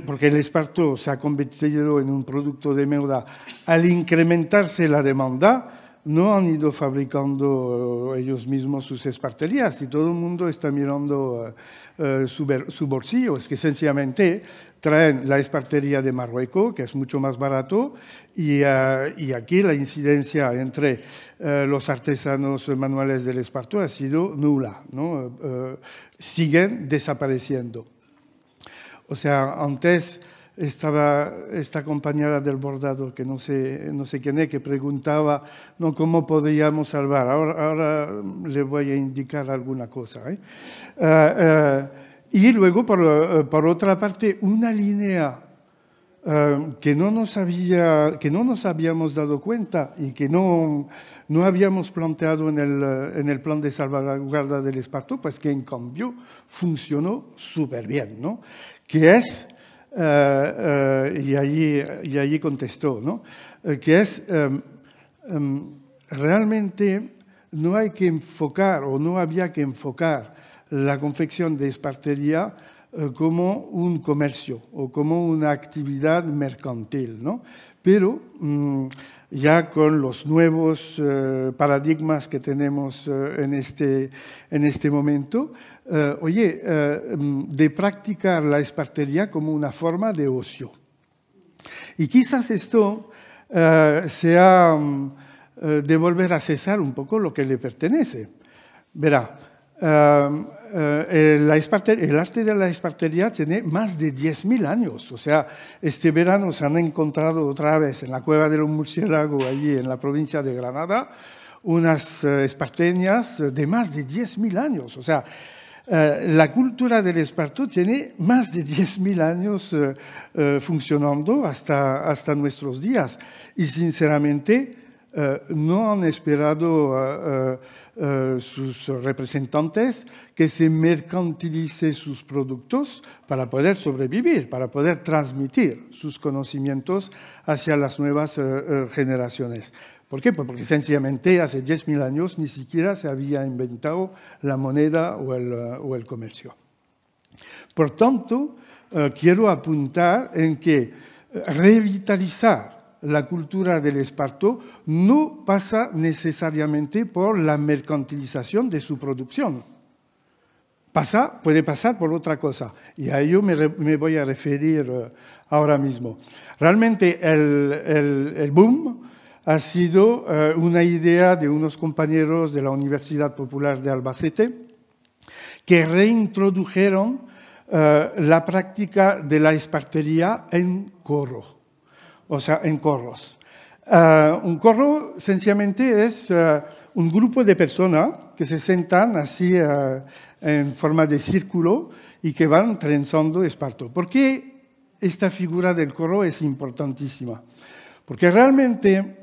porque el esparto se ha convertido en un producto de moda, al incrementarse la demanda, no han ido fabricando eh, ellos mismos sus esparterías y todo el mundo está mirando eh, eh, su, bolsillo. Es que sencillamente traen la espartería de Marruecos, que es mucho más barato, y, aquí la incidencia entre los artesanos manuales del esparto ha sido nula. siguen desapareciendo. O sea, antes estaba esta compañera del bordado, que no sé, no sé quién es, que preguntaba ¿no? cómo podíamos salvar. Ahora, ahora le voy a indicar alguna cosa. ¿eh? Ah, ah, y luego, por, eh, por, otra parte, una línea ah, que, no nos había, que no nos habíamos dado cuenta y que no, no habíamos planteado en el, en el plan de salvaguarda del esparto, pues que en cambio funcionó súper bien. ¿no? que es, eh, eh, y, allí, contestó, eh, que es, em, em, realmente no hay que enfocar o no había que enfocar la confección de espartería como un comercio o como una actividad mercantil, Pero mm, ya con los nuevos paradigmas que tenemos este, en este momento, eh, oye, eh, mm, de practicar la espartería como una forma de ocio. Y quizás esto eh, sea mm, eh, devolver a César un poco lo que le pertenece. Verá, em, el, el arte de la espartería tiene más de 10.000 años. O sea, este verano se han encontrado otra vez en la cueva de los murciélagos, allí en la provincia de Granada, unas esparteñas de más de 10.000 años. O sea, eh, la cultura del esparto tiene más de 10.000 años eh, eh, funcionando hasta, hasta nuestros días y sinceramente no han esperado sus representantes que se mercantilice sus productos para poder sobrevivir, para poder transmitir sus conocimientos hacia las nuevas generaciones. ¿Por qué? Pues porque sencillamente hace 10.000 años ni siquiera se había inventado la moneda o el, eh, comercio. Por tanto, eh, quiero apuntar en que eh, revitalizar la cultura del esparto no pasa necesariamente por la mercantilización de su producción. Pasa, puede pasar por otra cosa, y a ello me, voy a referir ahora mismo. Realmente el boom ha sido eh, una idea de unos compañeros de la Universidad Popular de Albacete que reintrodujeron eh, la práctica de la espartería en corro, o sea, en corros. Eh, un corro sencillamente es un grupo de personas que se sentan así en forma de círculo y que van trenzando esparto. ¿Por qué esta figura del corro es importantísima? Porque realmente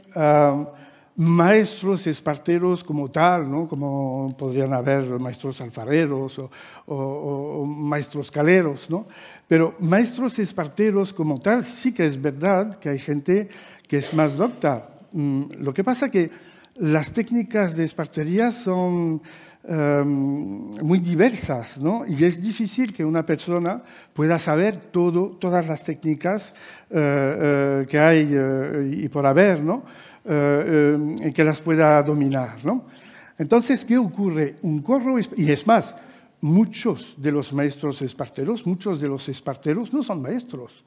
maestros esparteros como tal, ¿no? como podrían haber maestros alfareros o, maestros caleros, ¿no? pero maestros esparteros como tal sí que es verdad que hay gente que es más docta. Mm, lo que pasa que las técnicas de espartería son Em, muy diversas, ¿no? Y es difícil que una persona pueda saber todo, todas las técnicas eh, eh, que hay eh, y por haber, ¿no? y em, que las pueda dominar, ¿no? Entonces, ¿qué ocurre? Un corro, y es más, muchos de los maestros esparteros, muchos de los esparteros no son maestros.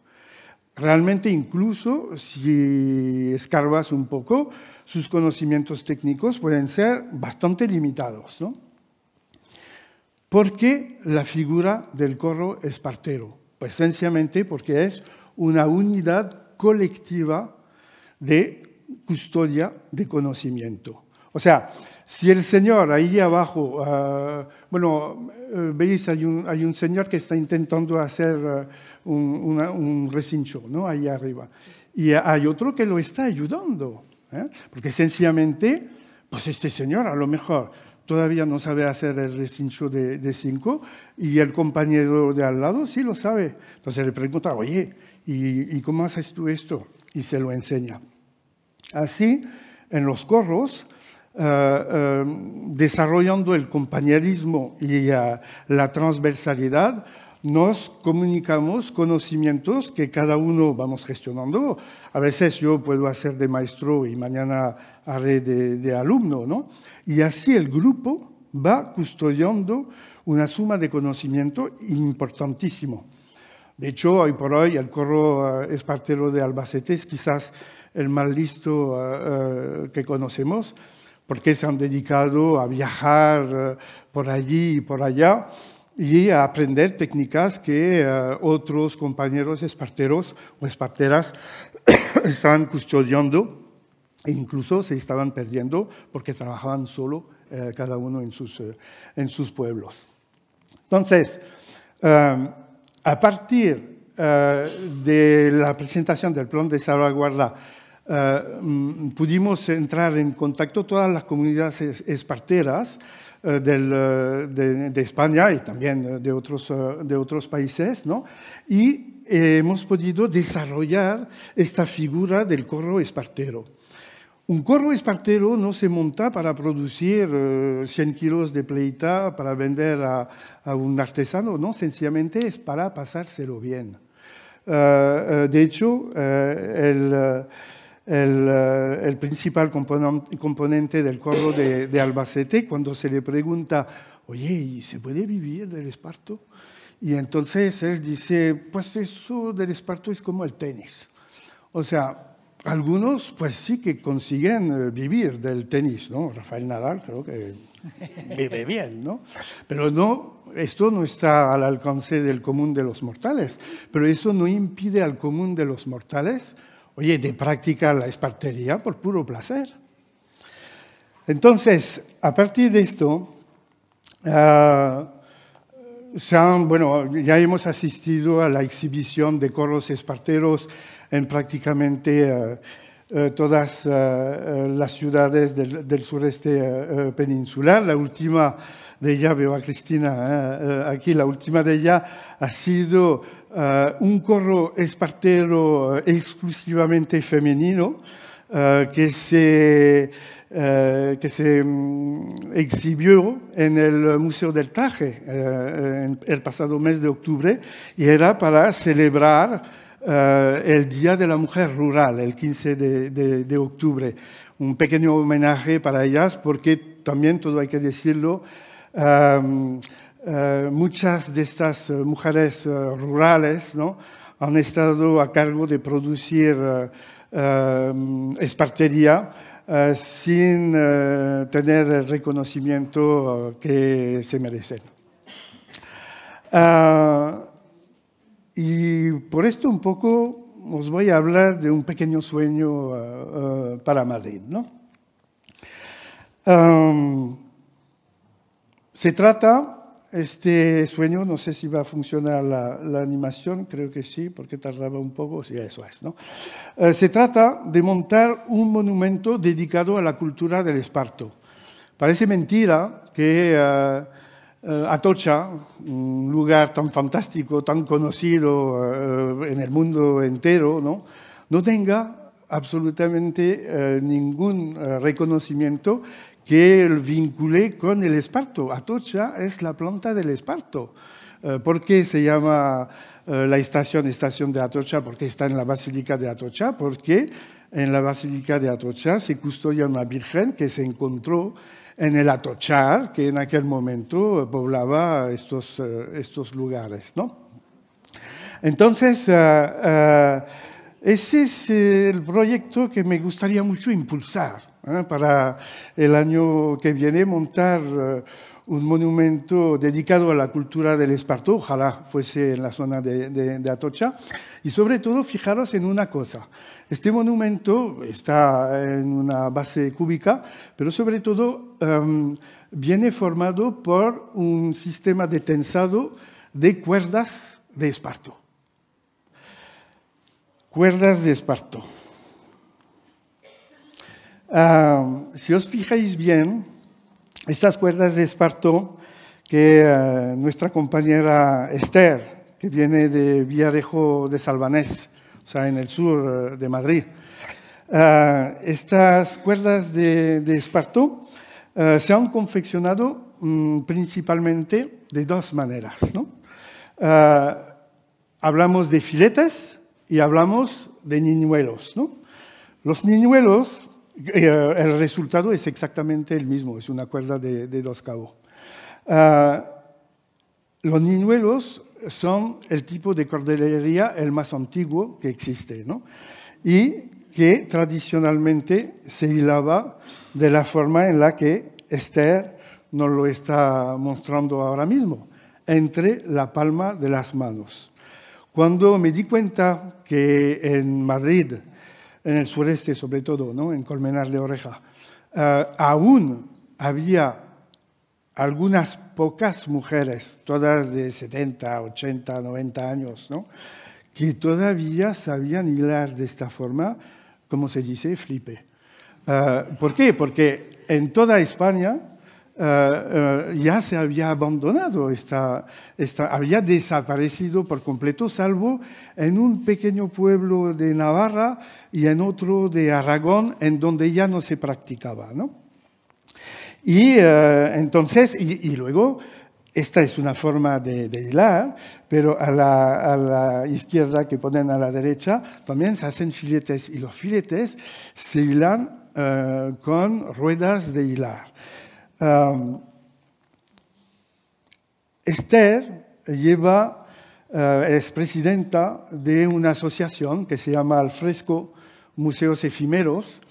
Realmente incluso si escarbas un poco, sus conocimientos técnicos pueden ser bastante limitados. ¿no? ¿Por qué la figura del corro espartero? Pues sencillamente porque es una unidad colectiva de custodia de conocimiento. O sea, si el señor ahí abajo, ah, bueno, eh, veis, hay un, señor que está intentando hacer eh, un, recincho, ¿no? Ahí arriba. Y hay otro que lo está ayudando, ¿eh? porque sencillamente, pues este señor a lo mejor todavía no sabe hacer el recincho de, cinco y el compañero de al lado sí lo sabe. Entonces le pregunta, oye, ¿y, cómo haces tú esto? Y se lo enseña. Así, en los corros, eh, eh, desarrollando el compañerismo y eh, la transversalidad, nos comunicamos conocimientos que cada uno vamos gestionando. A veces yo puedo hacer de maestro y mañana haré de, alumno, ¿no? Y así el grupo va custodiando una suma de conocimiento importantísimo. De hecho, hoy por hoy el corro eh, espartero de Albacete es quizás el más listo eh, eh, que conocemos, porque se han dedicado a viajar por allí y por allá y a aprender técnicas que eh, otros compañeros esparteros o esparteras [coughs] estaban custodiando e incluso se estaban perdiendo porque trabajaban solo eh, cada uno en sus, eh, en sus pueblos. Entonces, a partir de la presentación del plan de salvaguarda, mm, pudimos entrar en contacto todas las comunidades esparteras eh, del, eh, de, España y también eh, de otros, de otros países, ¿no? y hemos podido desarrollar esta figura del corro espartero. Un corro espartero no se monta para producir 100 kilos de pleita para vender a, a un artesano, no, sencillamente es para pasárselo bien. de hecho, el eh, el, principal componente del coro de, Albacete, cuando se le pregunta, oye, se puede vivir del esparto? Y entonces él dice, pues eso del esparto es como el tenis. O sea, algunos pues sí que consiguen eh, vivir del tenis, ¿no? Rafael Nadal creo que vive bien, ¿no? Pero no, esto no está al alcance del común de los mortales, pero eso no impide al común de los mortales oye, de práctica la espartería por puro placer. Entonces, a partir de esto, ah, bueno, ya hemos asistido a la exhibición de coros esparteros en prácticamente eh, eh, todas eh, las ciudades del, del sureste peninsular. La última de ella, veo a Cristina eh, eh, aquí, la última de ella ha sido eh, un corro espartero exclusivamente femenino que se, que se mm, exhibió en el Museo del Traje el pasado mes de octubre y era para celebrar el Día de la Mujer Rural, el 15 de octubre. Un pequeño homenaje para ellas porque también, todo hay que decirlo, Em, eh, muchas de estas eh, mujeres eh, rurales ¿no? han estado a cargo de producir em, espartería sin tener el reconocimiento que se merecen. y por esto un poco os voy a hablar de un pequeño sueño para Madrid. ¿no? Em, se trata, este sueño, no sé si va a funcionar la, animación, creo que sí, porque tardaba un poco, sí, eso es, ¿no? Eh, se trata de montar un monumento dedicado a la cultura del esparto. Parece mentira que eh, eh, Atocha, un lugar tan fantástico, tan conocido en el mundo entero, ¿no? no tenga absolutamente ningún reconocimiento que vinculé con el esparto. Atocha es la planta del esparto. Eh, ¿Por qué se llama eh, la estación Estación de Atocha? Porque está en la Basílica de Atocha, porque en la Basílica de Atocha se custodia una virgen que se encontró en el Atochar, que en aquel momento poblaba estos, eh, estos lugares. ¿no? Entonces, ese es el proyecto que me gustaría mucho impulsar ¿eh? para el año que viene montar eh, un monumento dedicado a la cultura del esparto, ojalá fuese en la zona de, Atocha. Y sobre todo, fijaros en una cosa, este monumento está en una base cúbica, pero sobre todo em, viene formado por un sistema de tensado de cuerdas de esparto. Cuerdas de esparto. Ah, si os fijáis bien, estas cuerdas de esparto que ah, nuestra compañera Esther, que viene de Villarejo de Salvanés, o sea, en el sur ah, de Madrid, estas cuerdas de, esparto se han confeccionado mm, principalmente de dos maneras. hablamos de filetes y hablamos de niñuelos. ¿no? Los niñuelos, eh, el resultado es exactamente el mismo, es una cuerda de, dos cabos. Ah, los niñuelos son el tipo de cordelería el más antiguo que existe ¿no? y que tradicionalmente se hilaba de la forma en la que Esther nos lo está mostrando ahora mismo, entre la palma de las manos. Cuando me di cuenta que en Madrid, en el sureste sobre todo, ¿no? en Colmenar de Oreja, eh, aún había algunas pocas mujeres, todas de 70, 80, 90 años, ¿no? que todavía sabían hilar de esta forma, como se dice, flipe. Eh, ¿Por qué? Porque en toda España eh, eh, ya se había abandonado, había desaparecido por completo, salvo en un pequeño pueblo de Navarra y en otro de Aragón, en donde ya no se practicaba. Y eh, entonces, y, luego, esta es una forma de, hilar, pero a la, izquierda que ponen a la derecha también se hacen filetes y los filetes se hilan con ruedas de hilar. Um, Esther lleva, uh, es presidenta de una asociación que se llama Alfresco Museos Efímeros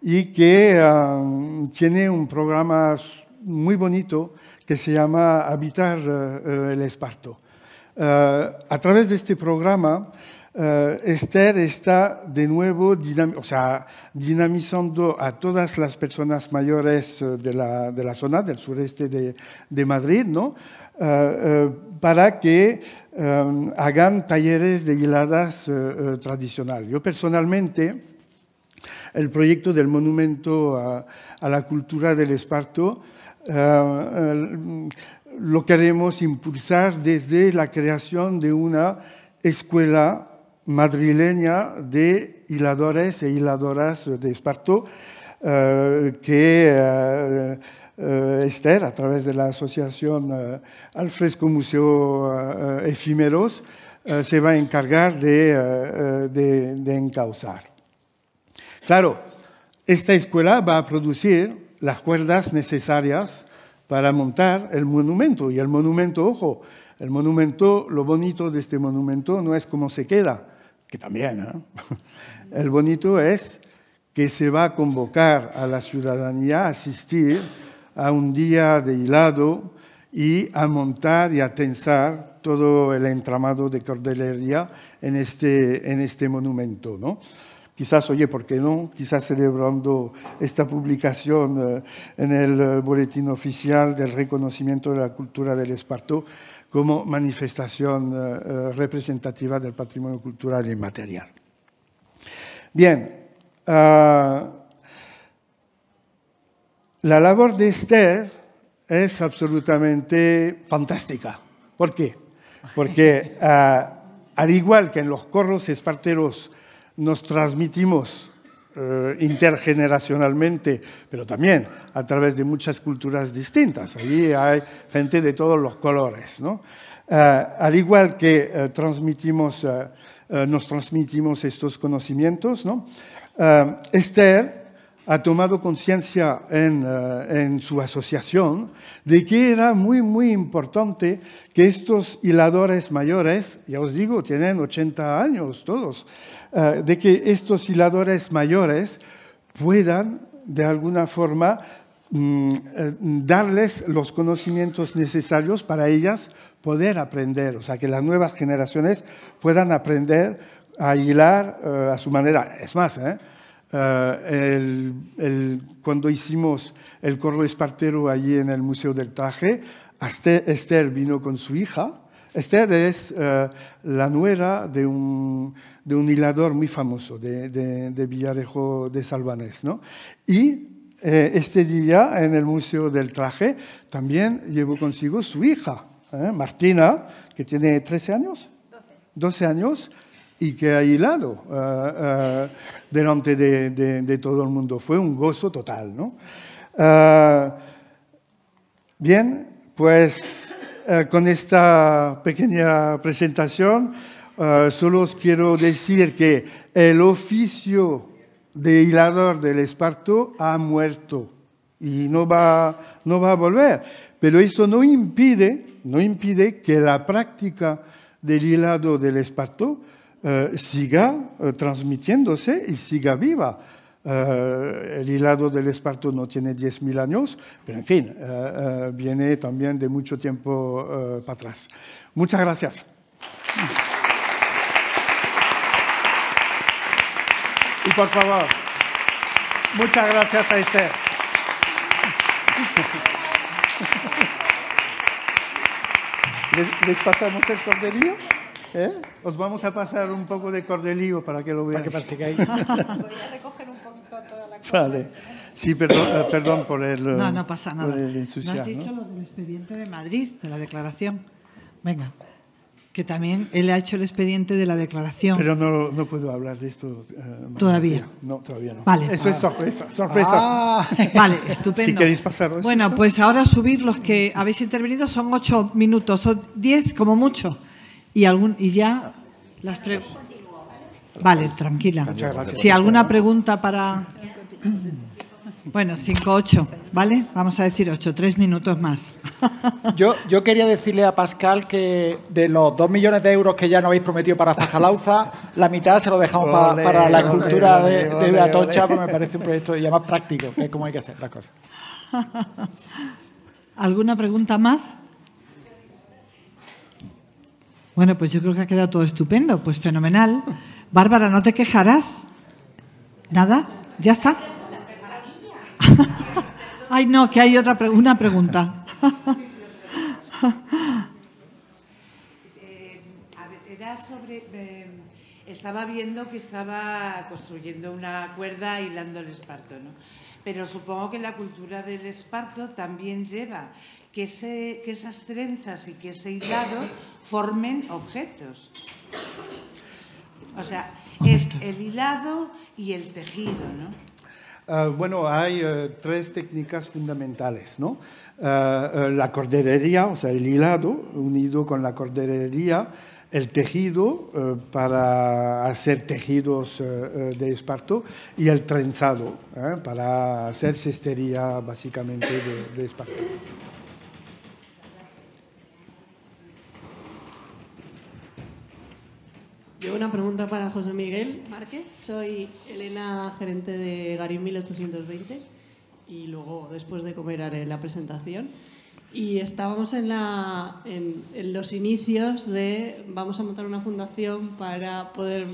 y que um, tiene un programa muy bonito que se llama Habitar uh, el Esparto. Uh, a través de este programa, eh, Esther está de nuevo dinamizando a todas las personas mayores eh, de la, zona del sureste de, Madrid, eh, para que hagan talleres de hiladas tradicionales. Yo personalmente, el proyecto del monumento a la cultura del esparto, lo queremos impulsar desde la creación de una escuela madrileña de hiladores e hiladoras de Esparto, eh, que eh, eh, Esther, a través de la asociación Alfresco Museo Efímeros, se va a encargar de, de, encauzar. Claro, esta escuela va a producir las cuerdas necesarias para montar el monumento. Y el monumento, ojo, el monumento, lo bonito de este monumento no es cómo se queda, que también, ¿eh? [laughs] el bonito es que se va a convocar a la ciudadanía a asistir a un día de hilado y a montar y a tensar todo el entramado de cordelería en este, en este monumento. ¿no? Quizás, oye, ¿por qué no? Quizás celebrando esta publicación eh, en el boletín oficial del reconocimiento de la cultura del Esparto, como manifestación eh, eh, representativa del patrimonio cultural inmaterial. Bien, ah, la labor de Esther es absolutamente fantástica. ¿Por qué? Porque ah, al igual que en los corros esparteros nos transmitimos eh, intergeneracionalmente, pero también a través de muchas culturas distintas. Allí hay gente de todos los colores. Eh, al igual que eh, transmitimos, nos transmitimos estos conocimientos, ¿no? Esther ha tomado conciencia en, su asociación de que era muy, muy importante que estos hiladores mayores, ya os digo, tienen 80 años todos, eh, de que estos hiladores mayores puedan, de alguna forma, mm, eh, darles los conocimientos necesarios para ellas poder aprender, o sea, que las nuevas generaciones puedan aprender a hilar eh, a su manera. Es más, cuando hicimos el corro espartero allí en el Museo del Traje, Esther vino con su hija. Esther es la nuera de un de un hilador muy famoso de, Villarejo de Salvanés. ¿no? Y eh, este día en el Museo del Traje también llevó consigo su hija, ¿eh? Martina, que tiene 13 años, 12, años, y que ha hilado eh, delante de, todo el mundo. Fue un gozo total, ¿no? bien, pues con esta pequeña presentación Ah, solo os quiero decir que el oficio de hilador del esparto ha muerto y no va, no va a volver. Pero eso no impide, no impide que la práctica del hilado del esparto eh, siga eh, transmitiéndose y siga viva. Eh, el hilado del esparto no tiene 10.000 años, pero en fin, viene también de mucho tiempo para atrás. Muchas gracias. Y por favor, muchas gracias a Esther. ¿Les, pasamos el cordelillo? ¿Eh? Os vamos a pasar un poco de cordelillo para que lo veáis. Para que ah, pues recoger un poquito toda la cosa. Vale. Sí, perdón, eh, perdón por el No, no pasa nada. Por ensuciar, has dicho lo del expediente de Madrid, de la declaración. Venga que también él ha hecho el expediente de la declaración. Pero no, no puedo hablar de esto. Eh, todavía. No, todavía no. Vale. Eso es ah. sorpresa. sorpresa. Ah. Vale, estupendo. si queréis pasar. Bueno, pues ahora subir los que habéis intervenido son ocho minutos, son diez como mucho. Y, algún, y ya las preguntas. Vale, tranquila. Si alguna pregunta para... Bueno, 5-8, ¿vale? Vamos a decir 8, tres minutos más. [laughs] Yo, yo quería decirle a Pascal que de los 2 millones de euros que ya nos habéis prometido para Fajalauza, la mitad se lo dejamos para, la escultura de, de, Atocha, porque me parece un proyecto ya más práctico, que es como hay que hacer las cosas. [laughs] ¿Alguna pregunta más? Bueno, pues yo creo que ha quedado todo estupendo, pues fenomenal. Bárbara, ¿no te quejarás? ¿Nada? ¿Ya está? [laughs] Ay, no, que hay otra una pregunta. [laughs] Eh, era sobre. Eh, estaba viendo que estaba construyendo una cuerda hilando el esparto, ¿no? Pero supongo que la cultura del esparto también lleva que esas trenzas y que ese hilado formen objetos. O sea, es el hilado y el tejido, ¿no? Ah, bueno, hay eh, tres técnicas fundamentales, ¿no? Ah, eh, la corderería, o sea, el hilado unido con la corderería, el tejido eh, para hacer tejidos de esparto y el trenzado para hacer cestería básicamente de esparto. Tengo una pregunta para José Miguel Márquez. Soy Elena, gerente de Garín 1820 y luego después de comer la presentación. Y estábamos en, los inicios de vamos a montar una fundación para poder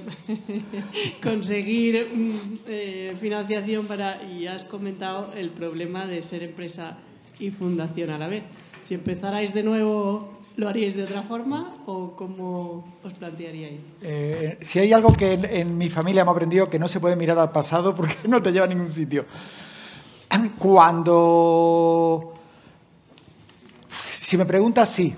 [laughs] conseguir mm, eh, financiación para... Y has comentado el problema de ser empresa y fundación a la vez. Si empezarais de nuevo ¿Lo haríais de otra forma o cómo os plantearíais? Eh, si hay algo que en, mi familia hemos aprendido que no se puede mirar al pasado porque [laughs] no te lleva a ningún sitio. Cuando... Si me preguntas, sí.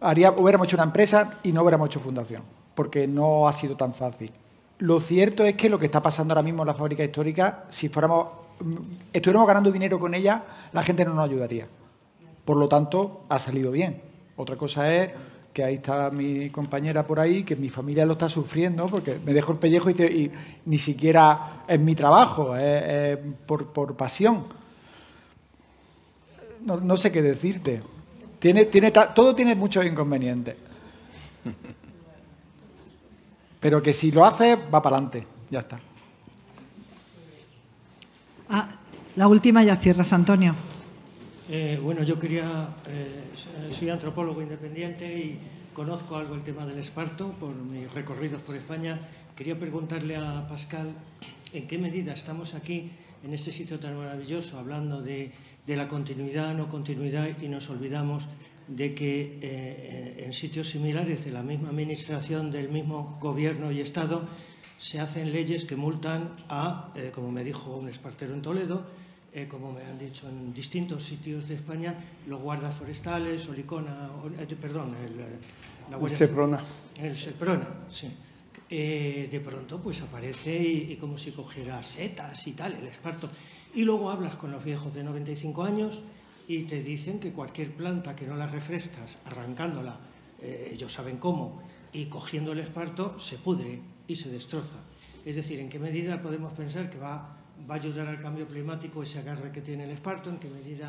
Haría, hubiéramos hecho una empresa y no hubiéramos hecho fundación, porque no ha sido tan fácil. Lo cierto es que lo que está pasando ahora mismo en la fábrica histórica, si fuéramos, estuviéramos ganando dinero con ella, la gente no nos ayudaría. Por lo tanto, ha salido bien. Otra cosa es que ahí está mi compañera por ahí, que mi familia lo está sufriendo, porque me dejo el pellejo y, ni siquiera es mi trabajo, es, por, por, pasión. No, sé qué decirte. Tiene, tiene, todo tiene muchos inconvenientes. Pero que si lo hace va para adelante. Ya está. Ah, la última ya cierras, Antonio. Eh, bueno, yo quería, eh, soy antropólogo independiente y conozco algo el tema del esparto por mis recorridos por España. Quería preguntarle a Pascal en qué medida estamos aquí, en este sitio tan maravilloso, hablando de, la continuidad, no continuidad, y nos olvidamos de que eh, en sitios similares de la misma administración, del mismo gobierno y Estado, se hacen leyes que multan a, como me dijo un espartero en Toledo, eh, como me han dicho, en distintos sitios de España, los guardas forestales, Olicona, eh, perdón, el, eh, el Seprona. El Seprona, sí. de pronto pues aparece y, como si cogiera setas y tal, el esparto. Y luego hablas con los viejos de 95 años y te dicen que cualquier planta que no la refrescas arrancándola, ellos saben cómo, y cogiendo el esparto se pudre y se destroza. Es decir, ¿en qué medida podemos pensar que va va a ayudar al cambio climático ese agarre que tiene el esparto, en qué medida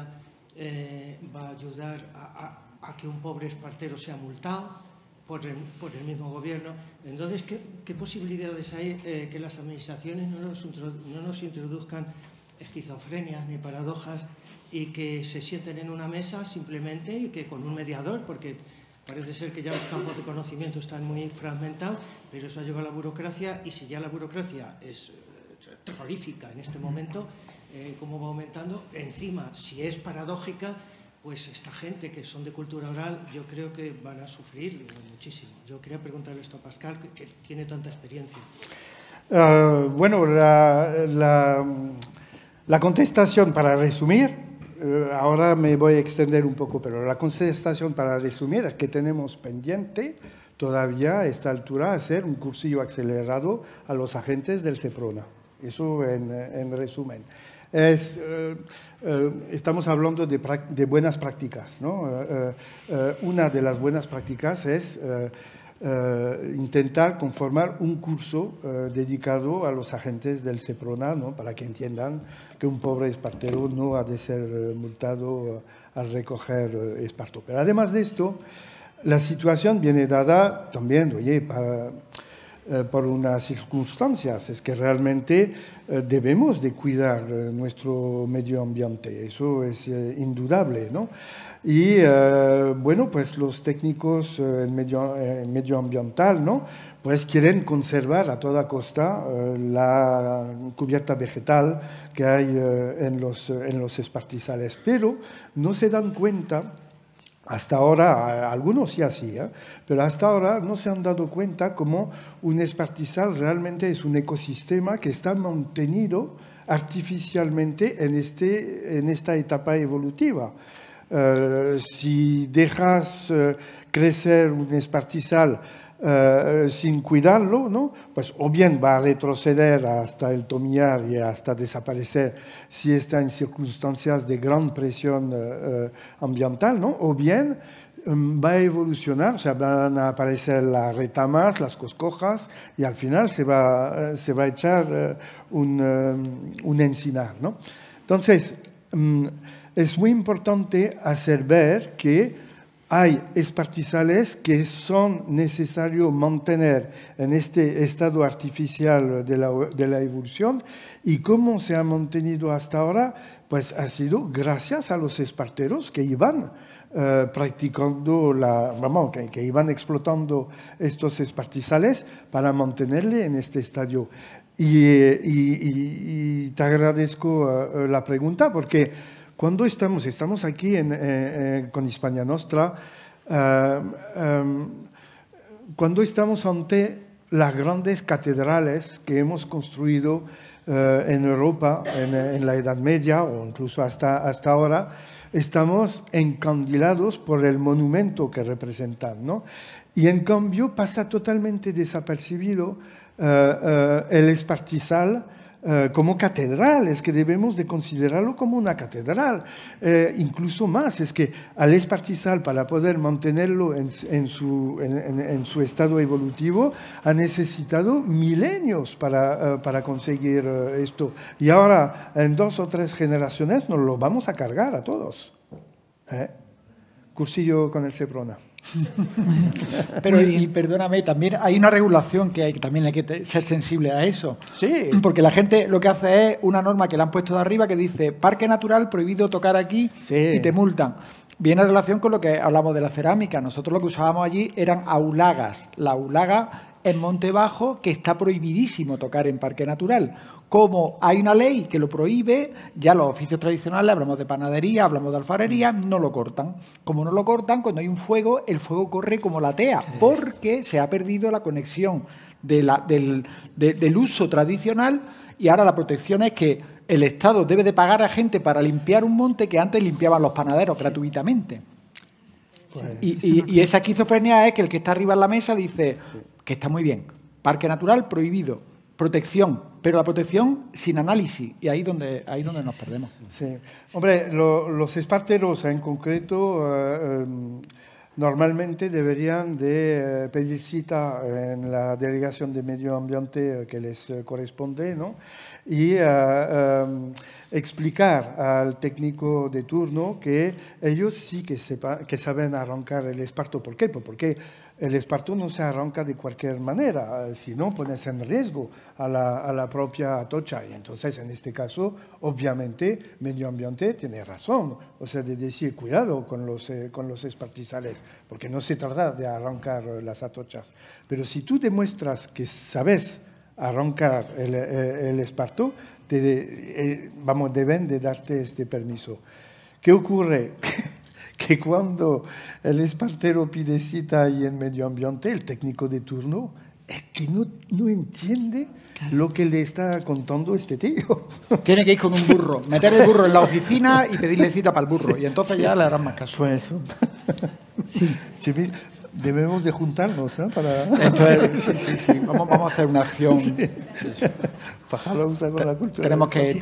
eh, va a ayudar a, que un pobre espartero sea multado por el, mismo gobierno. Entonces, ¿qué, posibilidades hay eh, que las administraciones no nos, no nos introduzcan esquizofrenias ni paradojas y que se sienten en una mesa simplemente y que con un mediador, porque Parece ser que ya los campos de conocimiento están muy fragmentados, pero eso llevado a la burocracia y si ya la burocracia es terrorífica en este momento, eh, cómo va aumentando. Encima, si es paradójica, pues esta gente que son de cultura oral, yo creo que van a sufrir muchísimo. Yo quería preguntarle esto a Pascal, que, tiene tanta experiencia. Eh, bueno, la, contestación para resumir, eh, ahora me voy a extender un poco, pero la contestación para resumir es que tenemos pendiente todavía a esta altura hacer un cursillo acelerado a los agentes del CEPRONA. Eso eh, en, resumen. Es, eh, eh, estamos hablando de, buenas prácticas. ¿no? una de las buenas prácticas es intentar conformar un curso dedicado a los agentes del CEPRONA ¿no? para que entiendan que un pobre espartero no ha de ser multado al recoger esparto. Pero además de esto, la situación viene dada también, oye, para eh, por unas circunstancias, es que realmente eh, debemos de cuidar eh, nuestro medio ambiente, eso es indudable, ¿no? Y bueno, pues los técnicos en medio, medioambiental, ¿no? Pues quieren conservar a toda costa la cubierta vegetal que hay en, los, en los espartizales, pero no se dan cuenta hasta ahora, algunos sí hacían, ¿eh? pero hasta ahora no se han dado cuenta cómo un espartizal realmente es un ecosistema que está mantenido artificialmente en, este, esta etapa evolutiva. Eh, si dejas eh, crecer un espartizal eh, sin cuidarlo, ¿no? pues o bien va a retroceder hasta el tomillar y hasta desaparecer si está en circunstancias de gran presión eh, eh, ambiental, ¿no? o bien mm, va a evolucionar, o van a aparecer las retamas, las coscojas, y al final se va, a echar un, un encinar. Entonces, mm, es muy importante hacer ver que hay espartizales que son necesarios mantener en este estado artificial de la, evolución y cómo se ha mantenido hasta ahora, pues ha sido gracias a los esparteros que iban eh, practicando la, que, iban explotando estos espartizales para mantenerle en este estadio. y eh, te agradezco eh, la pregunta porque cuando estamos, estamos aquí en, eh, eh, con Hispania Nostra, eh, em, cuando estamos ante las grandes catedrales que hemos construido en Europa en, la Edad Media o incluso hasta, hasta ahora, estamos encandilados por el monumento que representan. Y en cambio pasa totalmente desapercibido el espartizal eh, como catedral, es que debemos de considerarlo como una catedral. Eh, incluso más, es que al Partizal, para poder mantenerlo en, su, en, estado evolutivo, ha necesitado milenios para, eh, para conseguir esto. Y ahora, en dos o tres generaciones, nos lo vamos a cargar a todos. ¿Eh? cursillo con el Seprona. [laughs] Pero y, perdóname, también hay una regulación que hay, que también hay que ser sensible a eso. Sí. Porque la gente lo que hace es una norma que le han puesto de arriba que dice parque natural prohibido tocar aquí y te multan. Viene en relación con lo que hablamos de la cerámica. Nosotros lo que usábamos allí eran aulagas. La aulaga en Monte Bajo que está prohibidísimo tocar en parque natural como hay una ley que lo prohíbe, ya los oficios tradicionales, hablamos de panadería, hablamos de alfarería, mm. no lo cortan. Como no lo cortan, cuando hay un fuego, el fuego corre como la tea, porque se ha perdido la conexión del, uso tradicional y ahora la protección es que el Estado debe de pagar a gente para limpiar un monte que antes limpiaban los panaderos gratuitamente. Pues y, y, esa esquizofrenia es que el que está arriba en la mesa dice que está muy bien, parque natural prohibido, protección, pero la protección sin análisis, y ahí donde ahí donde nos perdemos. Sí. Hombre, los esparteros en concreto eh, em, normalmente deberían de eh, pedir cita en la delegación de medio ambiente eh, que les corresponde, ¿no? Y em, explicar al técnico de turno que ellos sí que, que saben arrancar el esparto. ¿Por qué? Pues porque el esparto no se arranca de cualquier manera, eh, si no pones en riesgo a la, propia atocha. Y entonces, en este caso, obviamente, medio ambiente tiene razón, o sea, de decir cuidado con los, eh, con los espartizales, porque no se trata de arrancar las atochas. Pero si tú demuestras que sabes arrancar el, eh, esparto, vamos, deben de darte este permiso. ¿Qué ocurre? [laughs] que cuando el espartero pide cita ahí en medio ambiente, el técnico de turno es que no, no entiende lo que le está contando este tío. [laughs] Tiene que ir con un burro, meter el burro en la oficina y pedirle cita para el burro, y entonces ya le harán más caso. eso. [laughs] Sí. debemos de juntarnos, ¿eh? Para... Entonces, [laughs] sí, vamos, vamos, a hacer una acción con la cultura. Tenemos que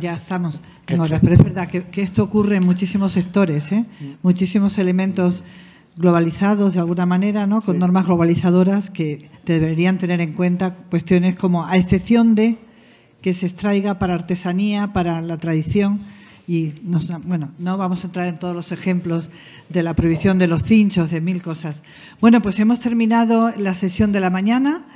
ya, estamos. pero es verdad que, esto ocurre en muchísimos sectores, ¿eh? Mm. muchísimos elementos globalizados de alguna manera, ¿no? con normas globalizadoras que deberían tener en cuenta cuestiones como, a excepción de que se extraiga para artesanía, para la tradición. Y nos, bueno, no vamos a entrar en todos los ejemplos de la prohibición de los cinchos, de mil cosas. Bueno, pues hemos terminado la sesión de la mañana.